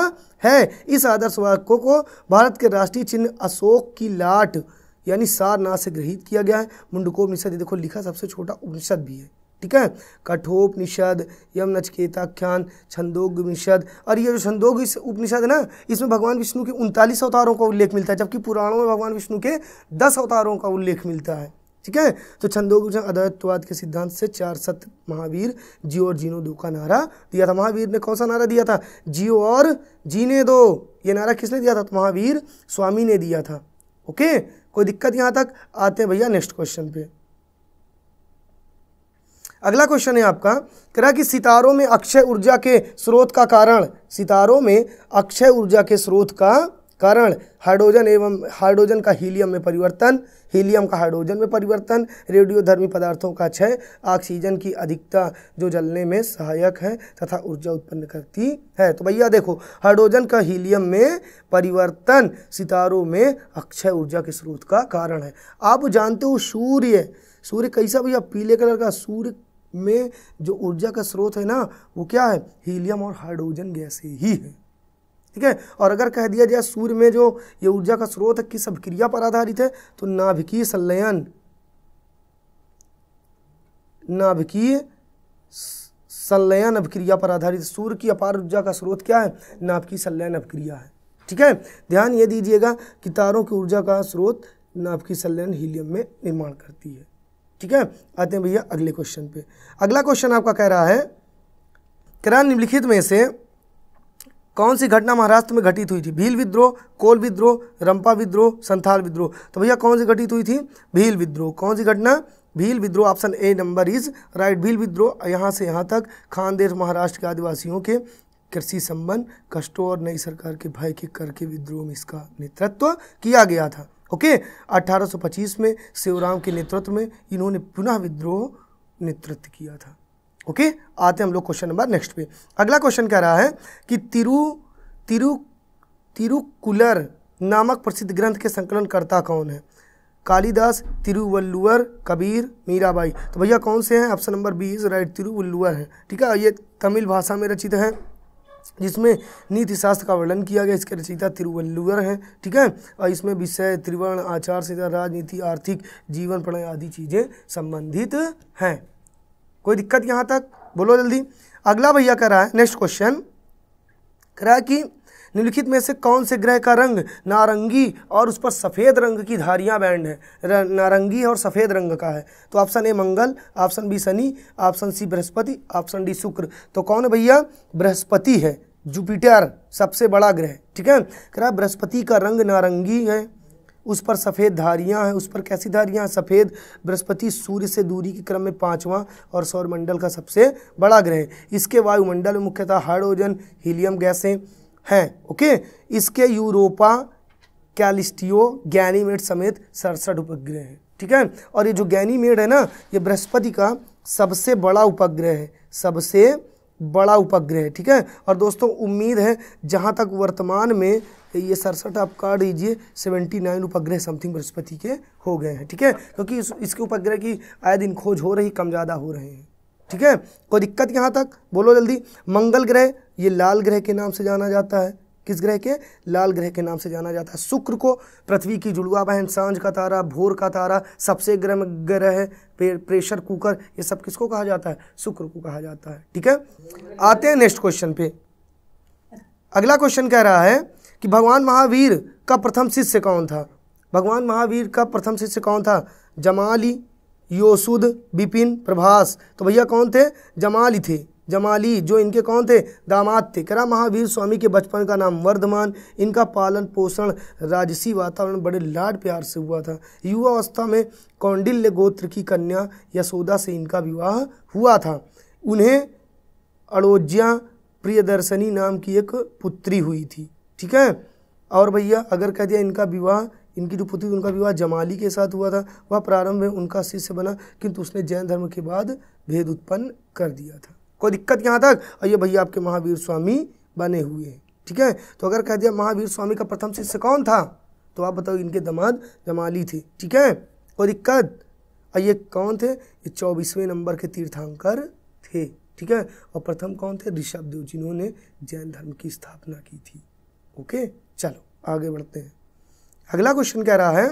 है इस आदर्श वाक्य को भारत के राष्ट्रीय चिन्ह अशोक की लाट यानी सारनाथ से गृहित किया गया है मुंडकोपनिषद देखो लिखा सबसे छोटा उपनिषद भी है ठीक है कठोपनिषद यम नचकेताख्यान छंदोग उपनिषद और ये जो छंदोग उपनिषद है ना इसमें भगवान विष्णु के उनतालीस अवतारों का उल्लेख मिलता है जबकि पुराणों में भगवान विष्णु के दस अवतारों का उल्लेख मिलता है ठीक है तो छंदोग अद्वैतवाद के सिद्धांत से चार सत्य महावीर जियो और जीनो दो का नारा दिया था महावीर ने कौन सा नारा दिया था जियो और जीने दो ये नारा किसने दिया था तो महावीर स्वामी ने दिया था ओके कोई दिक्कत यहाँ तक आते हैं भैया नेक्स्ट क्वेश्चन पे अगला क्वेश्चन है आपका कह रहा कि सितारों में अक्षय ऊर्जा के स्रोत का कारण सितारों में अक्षय ऊर्जा के स्रोत का कारण हाइड्रोजन एवं हाइड्रोजन का हीलियम में परिवर्तन हीलियम का हाइड्रोजन में परिवर्तन रेडियोधर्मी पदार्थों का क्षय ऑक्सीजन की अधिकता जो जलने में सहायक है तथा ऊर्जा उत्पन्न करती है तो भैया देखो हाइड्रोजन का हीलियम में परिवर्तन सितारों में अक्षय ऊर्जा के स्रोत का कारण है आप जानते हो सूर्य सूर्य कैसा भैया पीले कलर का सूर्य में जो ऊर्जा का स्रोत है ना वो क्या है हीलियम और हाइड्रोजन गैस ही है ठीक है और अगर कह दिया जाए सूर्य में जो ये ऊर्जा का स्रोत है किस अभिक्रिया पर आधारित है तो नाभिकीय संलयन नाभिकीय संलयन अभिक्रिया पर आधारित सूर्य की अपार ऊर्जा का स्रोत क्या है नाभिकीय संलयन अभिक्रिया है ठीक है ध्यान ये दीजिएगा कि तारों की ऊर्जा का स्रोत नाभिकीय संलयन हीलियम में निर्माण करती है ठीक है आते हैं भैया अगले क्वेश्चन पे अगला क्वेश्चन आपका कह रहा है कह निम्नलिखित में से कौन सी घटना महाराष्ट्र में घटित हुई थी भील विद्रोह कोल विद्रोह रंपा विद्रोह संथाल विद्रोह तो भैया कौन सी घटित हुई थी भील विद्रोह कौन सी घटना भील विद्रोह option A number is right Bhil विद्रोह यहाँ से यहाँ तक खानदेश महाराष्ट्र के आदिवासियों के कृषि संबंध कष्टों और नई सरकार के भय के करके विद्रोह में इसका नेतृत्व किया गया था ओके 1825 में शिवराम के नेतृत्व में इन्होंने पुनः विद्रोह नेतृत्व किया था ओके आते हम लोग क्वेश्चन नंबर नेक्स्ट पे अगला क्वेश्चन कह रहा है कि तिरु तिरु तिरुकुलर नामक प्रसिद्ध ग्रंथ के संकलनकर्ता कौन है कालिदास तिरुवल्लुवर कबीर मीराबाई तो भैया कौन से हैं option number B is right Thiruvalluvar है ठीक है ये तमिल भाषा में रचित है जिसमें नीति शास्त्र का वर्णन किया गया इसके रचयिता तिरुवल्लुवर हैं ठीक है और इसमें विषय त्रिवर्ण आचार संहिता राजनीति आर्थिक जीवन प्रणय आदि चीज़ें संबंधित हैं कोई दिक्कत यहाँ तक बोलो जल्दी अगला भैया कह रहा है नेक्स्ट क्वेश्चन कह रहा है कि निम्नलिखित में से कौन से ग्रह का रंग नारंगी और उस पर सफ़ेद रंग की धारियाँ बैंड है नारंगी और सफ़ेद रंग का है तो option A Mangal option B Shani option C Brihaspati option D Shukra तो कौन है भैया बृहस्पति है जुपिटर सबसे बड़ा ग्रह ठीक है कह बृहस्पति का रंग नारंगी है उस पर सफ़ेद धारियां हैं उस पर कैसी धारियां हैं सफ़ेद बृहस्पति सूर्य से दूरी के क्रम में पांचवा और सौरमंडल का सबसे बड़ा ग्रह इसके वायुमंडल में मुख्यतः हाइड्रोजन हीलियम गैसें है ओके इसके यूरोपा कैलिस्टियो गैनीमेड समेत सड़सठ उपग्रह हैं ठीक है और ये जो गैनीमेड है ना ये बृहस्पति का सबसे बड़ा उपग्रह है सबसे बड़ा उपग्रह है ठीक है और दोस्तों उम्मीद है जहाँ तक वर्तमान में ये सड़सठ आप कर दीजिए सेवेंटी नाइन उपग्रह समथिंग बृहस्पति के हो गए हैं ठीक है क्योंकि इस, इसके उपग्रह की आए दिन खोज हो रही कम ज़्यादा हो रहे हैं ठीक है कोई दिक्कत यहाँ तक बोलो जल्दी मंगल ग्रह ये लाल ग्रह के नाम से जाना जाता है किस ग्रह के लाल ग्रह के नाम से जाना जाता है शुक्र को पृथ्वी की जुड़वा बहन सांझ का तारा भोर का तारा सबसे गर्म ग्रह प्रेशर कुकर ये सब किसको कहा जाता है शुक्र को कहा जाता है ठीक है आते हैं नेक्स्ट क्वेश्चन पे अगला क्वेश्चन कह रहा है कि भगवान महावीर का प्रथम शिष्य कौन था भगवान महावीर का प्रथम शिष्य कौन था जमाली योसुद बिपिन प्रभास तो भैया कौन थे जमाली थे जमाली जो इनके कौन थे दामाद थे करा महावीर स्वामी के बचपन का नाम वर्धमान इनका पालन पोषण राजसी वातावरण बड़े लाड प्यार से हुआ था युवा अवस्था में कौंडिल्य गोत्र की कन्या यशोदा से इनका विवाह हुआ था उन्हें अड़ोज्या प्रियदर्शनी नाम की एक पुत्री हुई थी ठीक है और भैया अगर कह दिया इनका विवाह इनकी जो पुत्री उनका विवाह जमाली के साथ हुआ था वह प्रारंभ में उनका शिष्य बना किंतु उसने जैन धर्म के बाद भेद उत्पन्न कर दिया था कोई दिक्कत यहाँ तक और ये भैया आपके महावीर स्वामी बने हुए हैं ठीक है तो अगर कह दिया महावीर स्वामी का प्रथम शिष्य कौन था तो आप बताओ इनके दमाद जमाली थे ठीक है कोई दिक्कत और ये कौन थे ये चौबीसवें नंबर के तीर्थांकर थे ठीक है और प्रथम कौन थे ऋषभ देव जिन्होंने जैन धर्म की स्थापना की थी ओके चलो आगे बढ़ते हैं अगला क्वेश्चन कह रहा है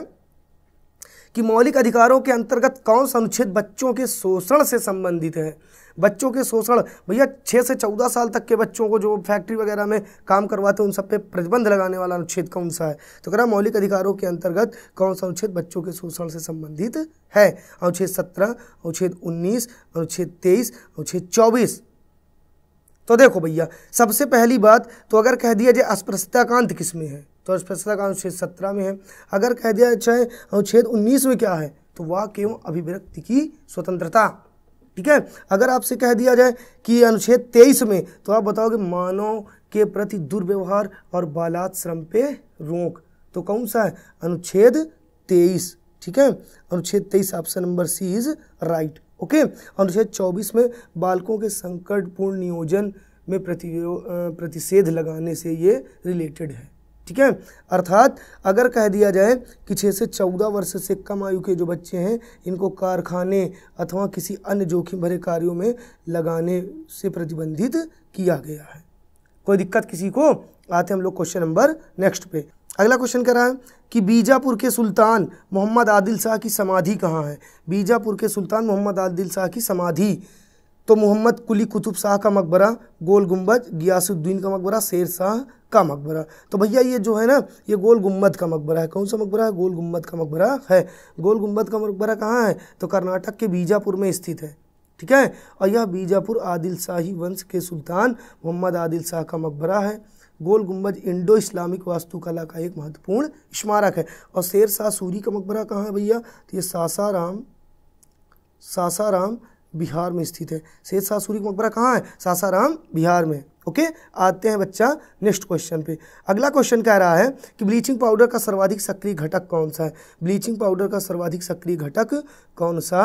कि मौलिक अधिकारों के अंतर्गत कौन सा अनुच्छेद बच्चों के शोषण से संबंधित है बच्चों के शोषण भैया छः से चौदह साल तक के बच्चों को जो फैक्ट्री वगैरह में काम करवाते हैं उन सब पे प्रतिबंध लगाने वाला अनुच्छेद कौन सा है तो कह रहा मौलिक अधिकारों के अंतर्गत कौन सा अनुच्छेद बच्चों के शोषण से संबंधित है अनुच्छेद सत्रह अनुच्छेद उन्नीस अनुच्छेद तेईस अनुच्छेद चौबीस तो देखो भैया सबसे पहली बात तो अगर कह दिया जाए अस्पृश्यता कांत किस में है तो स्पेशल का अनुच्छेद सत्रह में है अगर कह दिया चाहे अनुच्छेद उन्नीस में क्या है तो वह केव अभिव्यक्ति की स्वतंत्रता ठीक है अगर आपसे कह दिया जाए कि अनुच्छेद तेईस में तो आप बताओगे मानव के प्रति दुर्व्यवहार और बालात श्रम पे रोक तो कौन सा है अनुच्छेद तेईस ठीक है अनुच्छेद तेईस option number C is right okay अनुच्छेद चौबीस में बालकों के संकटपूर्ण नियोजन में प्रति प्रतिषेध लगाने से ये रिलेटेड है ठीक है अर्थात अगर कह दिया जाए कि छः से चौदह वर्ष से कम आयु के जो बच्चे हैं इनको कारखाने अथवा किसी अन्य जोखिम भरे कार्यों में लगाने से प्रतिबंधित किया गया है कोई दिक्कत किसी को आते हम लोग क्वेश्चन नंबर नेक्स्ट पे अगला क्वेश्चन कह रहा है कि बीजापुर के सुल्तान मोहम्मद आदिल शाह की समाधि कहाँ है बीजापुर के सुल्तान मोहम्मद आदिल शाह की समाधि तो मोहम्मद कुली कुतुब शाह का मकबरा गोल गुम्बद गियासुद्दीन का मकबरा शेर शाह का मकबरा तो भैया ये जो है ना ये गोल गुम्बद का मकबरा है कौन सा मकबरा है गोल गुम्बद का मकबरा है गोल गुम्बद का मकबरा कहाँ है तो कर्नाटक के बीजापुर में स्थित है ठीक है और यह बीजापुर आदिल शाही वंश के सुल्तान मोहम्मद आदिल शाह का मकबरा है गोल गुम्बद इंडो इस्लामिक वास्तुकला का एक महत्वपूर्ण स्मारक है और शेर शाह सूरी का मकबरा कहाँ है भैया तो ये सासाराम सासाराम बिहार में स्थित है शेर शाह सूरी का मकबरा कहाँ है सासाराम बिहार में ओके आते हैं बच्चा नेक्स्ट क्वेश्चन पे अगला क्वेश्चन कह रहा है कि ब्लीचिंग पाउडर का सर्वाधिक सक्रिय घटक कौन सा है ब्लीचिंग पाउडर का सर्वाधिक सक्रिय घटक कौन सा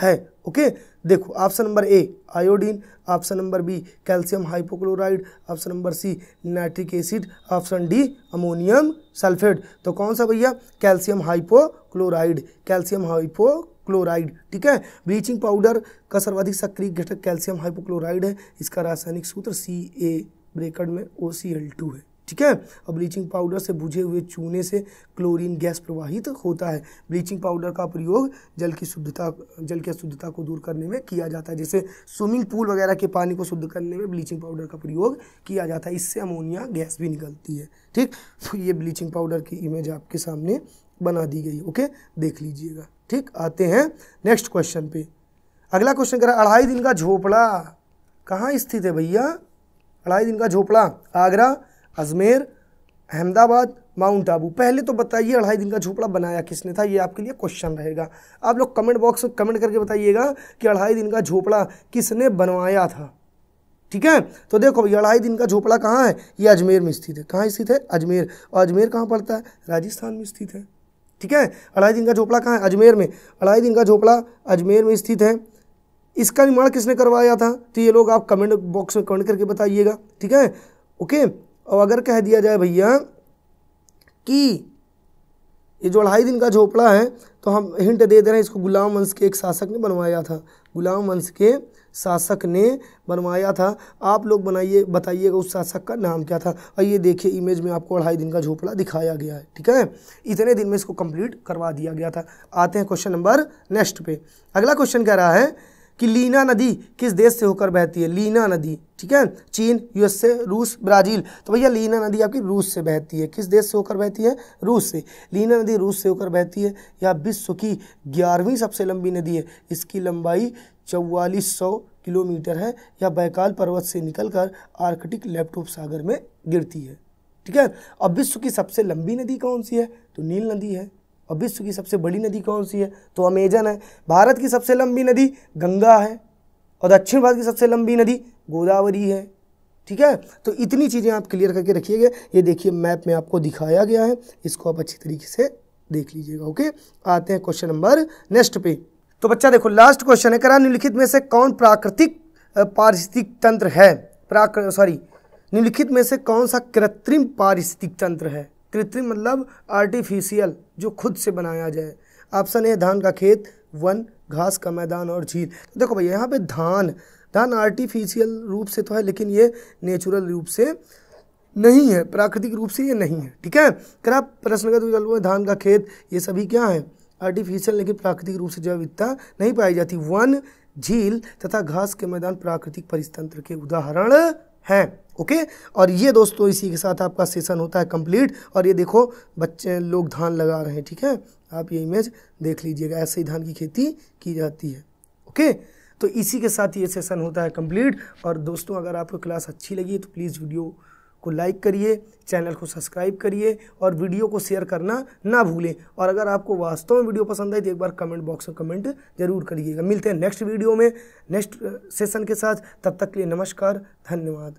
है ओके देखो option number A iodine option number B calcium hypochlorite option number C nitric acid option D ammonium sulphate तो कौन सा भैया calcium hypochlorite calcium hypochlorite ठीक है ब्लीचिंग पाउडर का सर्वाधिक सक्रिय घटक कैल्शियम हाइपोक्लोराइड है इसका रासायनिक सूत्र सी ए ब्रेकड में ओ सी एल टू है ठीक है और ब्लीचिंग पाउडर से बुझे हुए चूने से क्लोरीन गैस प्रवाहित होता है ब्लीचिंग पाउडर का प्रयोग जल की शुद्धता जल की अशुद्धता को दूर करने में किया जाता है जैसे स्विमिंग पूल वगैरह के पानी को शुद्ध करने में ब्लीचिंग पाउडर का प्रयोग किया जाता है इससे अमोनिया गैस भी निकलती है ठीक तो ये ब्लीचिंग पाउडर की इमेज आपके सामने बना दी गई ओके देख लीजिएगा ठीक आते हैं नेक्स्ट क्वेश्चन पे अगला क्वेश्चन करा अढ़ाई दिन का झोपड़ा कहाँ स्थित है भैया अढ़ाई दिन का झोपड़ा आगरा अजमेर अहमदाबाद माउंट आबू पहले तो बताइए अढ़ाई दिन का झोपड़ा बनाया किसने था ये आपके लिए क्वेश्चन रहेगा आप लोग कमेंट बॉक्स में कमेंट करके बताइएगा कि अढ़ाई दिन का झोपड़ा किसने बनवाया था ठीक है तो देखो भैया अढ़ाई दिन का झोपड़ा कहाँ है ये अजमेर में स्थित है कहाँ स्थित है अजमेर और अजमेर कहाँ पड़ता है राजस्थान में स्थित है ठीक है अढ़ाई दिन का झोपड़ा कहाँ है अजमेर में अढ़ाई दिन का झोपड़ा अजमेर में स्थित है इसका निर्माण किसने करवाया था तो ये लोग आप कमेंट बॉक्स में कमेंट करके बताइएगा ठीक है ओके और अगर कह दिया जाए भैया कि ये जो अढ़ाई दिन का झोपड़ा है तो हम हिंट दे दे रहे हैं इसको गुलाम वंश के एक शासक ने बनवाया था गुलाम वंश के शासक ने बनवाया था आप लोग बनाइए बताइएगा उस शासक का नाम क्या था और ये देखिए इमेज में आपको अढ़ाई दिन का झोपड़ा दिखाया गया है ठीक है इतने दिन में इसको कंप्लीट करवा दिया गया था आते हैं क्वेश्चन नंबर नेक्स्ट पे अगला क्वेश्चन कह रहा है कि लीना नदी किस देश से होकर बहती है लीना नदी ठीक है चीन यूएसए रूस ब्राज़ील तो भैया लीना नदी आपकी रूस से बहती है किस देश से होकर बहती है रूस से लीना नदी रूस से होकर बहती है यह विश्व की ग्यारहवीं सबसे लंबी नदी है इसकी लंबाई चौवालीस सौ किलोमीटर है या बैकाल पर्वत से निकलकर आर्कटिक लैपटॉप सागर में गिरती है ठीक है अब विश्व की सबसे लंबी नदी कौन सी है तो नील नदी है और विश्व की सबसे बड़ी नदी कौन सी है तो अमेजन है भारत की सबसे लंबी नदी गंगा है और दक्षिण भारत की सबसे लंबी नदी गोदावरी है ठीक है तो इतनी चीज़ें आप क्लियर करके रखिएगा ये देखिए मैप में आपको दिखाया गया है इसको आप अच्छी तरीके से देख लीजिएगा ओके आते हैं क्वेश्चन नंबर नेक्स्ट पे तो बच्चा देखो लास्ट क्वेश्चन है करा निम्नलिखित में से कौन प्राकृतिक पारिस्थितिक तंत्र है सॉरी निम्नलिखित में से कौन सा कृत्रिम पारिस्थितिक तंत्र है कृत्रिम मतलब आर्टिफिशियल जो खुद से बनाया जाए ऑप्शन ए धान का खेत वन घास का मैदान और झील तो देखो भैया यहाँ पे धान धान आर्टिफिशियल रूप से तो है लेकिन ये नेचुरल रूप से नहीं है प्राकृतिक रूप से ये नहीं है ठीक है करा प्रश्न का दो धान का खेत ये सभी क्या है आर्टिफिशियल लेकिन प्राकृतिक रूप से जैव विविधता नहीं पाई जाती वन झील तथा घास के मैदान प्राकृतिक परिस्तंत्र के उदाहरण हैं ओके और ये दोस्तों इसी के साथ आपका सेशन होता है कंप्लीट और ये देखो बच्चे लोग धान लगा रहे हैं ठीक है आप ये इमेज देख लीजिएगा ऐसे ही धान की खेती की जाती है ओके तो इसी के साथ ये सेशन होता है कंप्लीट और दोस्तों अगर आपको क्लास अच्छी लगी तो प्लीज़ वीडियो को लाइक करिए चैनल को सब्सक्राइब करिए और वीडियो को शेयर करना ना भूलें और अगर आपको वास्तव में वीडियो पसंद आए तो एक बार कमेंट बॉक्स में कमेंट जरूर करिएगा मिलते हैं नेक्स्ट वीडियो में नेक्स्ट सेशन के साथ तब तक के लिए नमस्कार धन्यवाद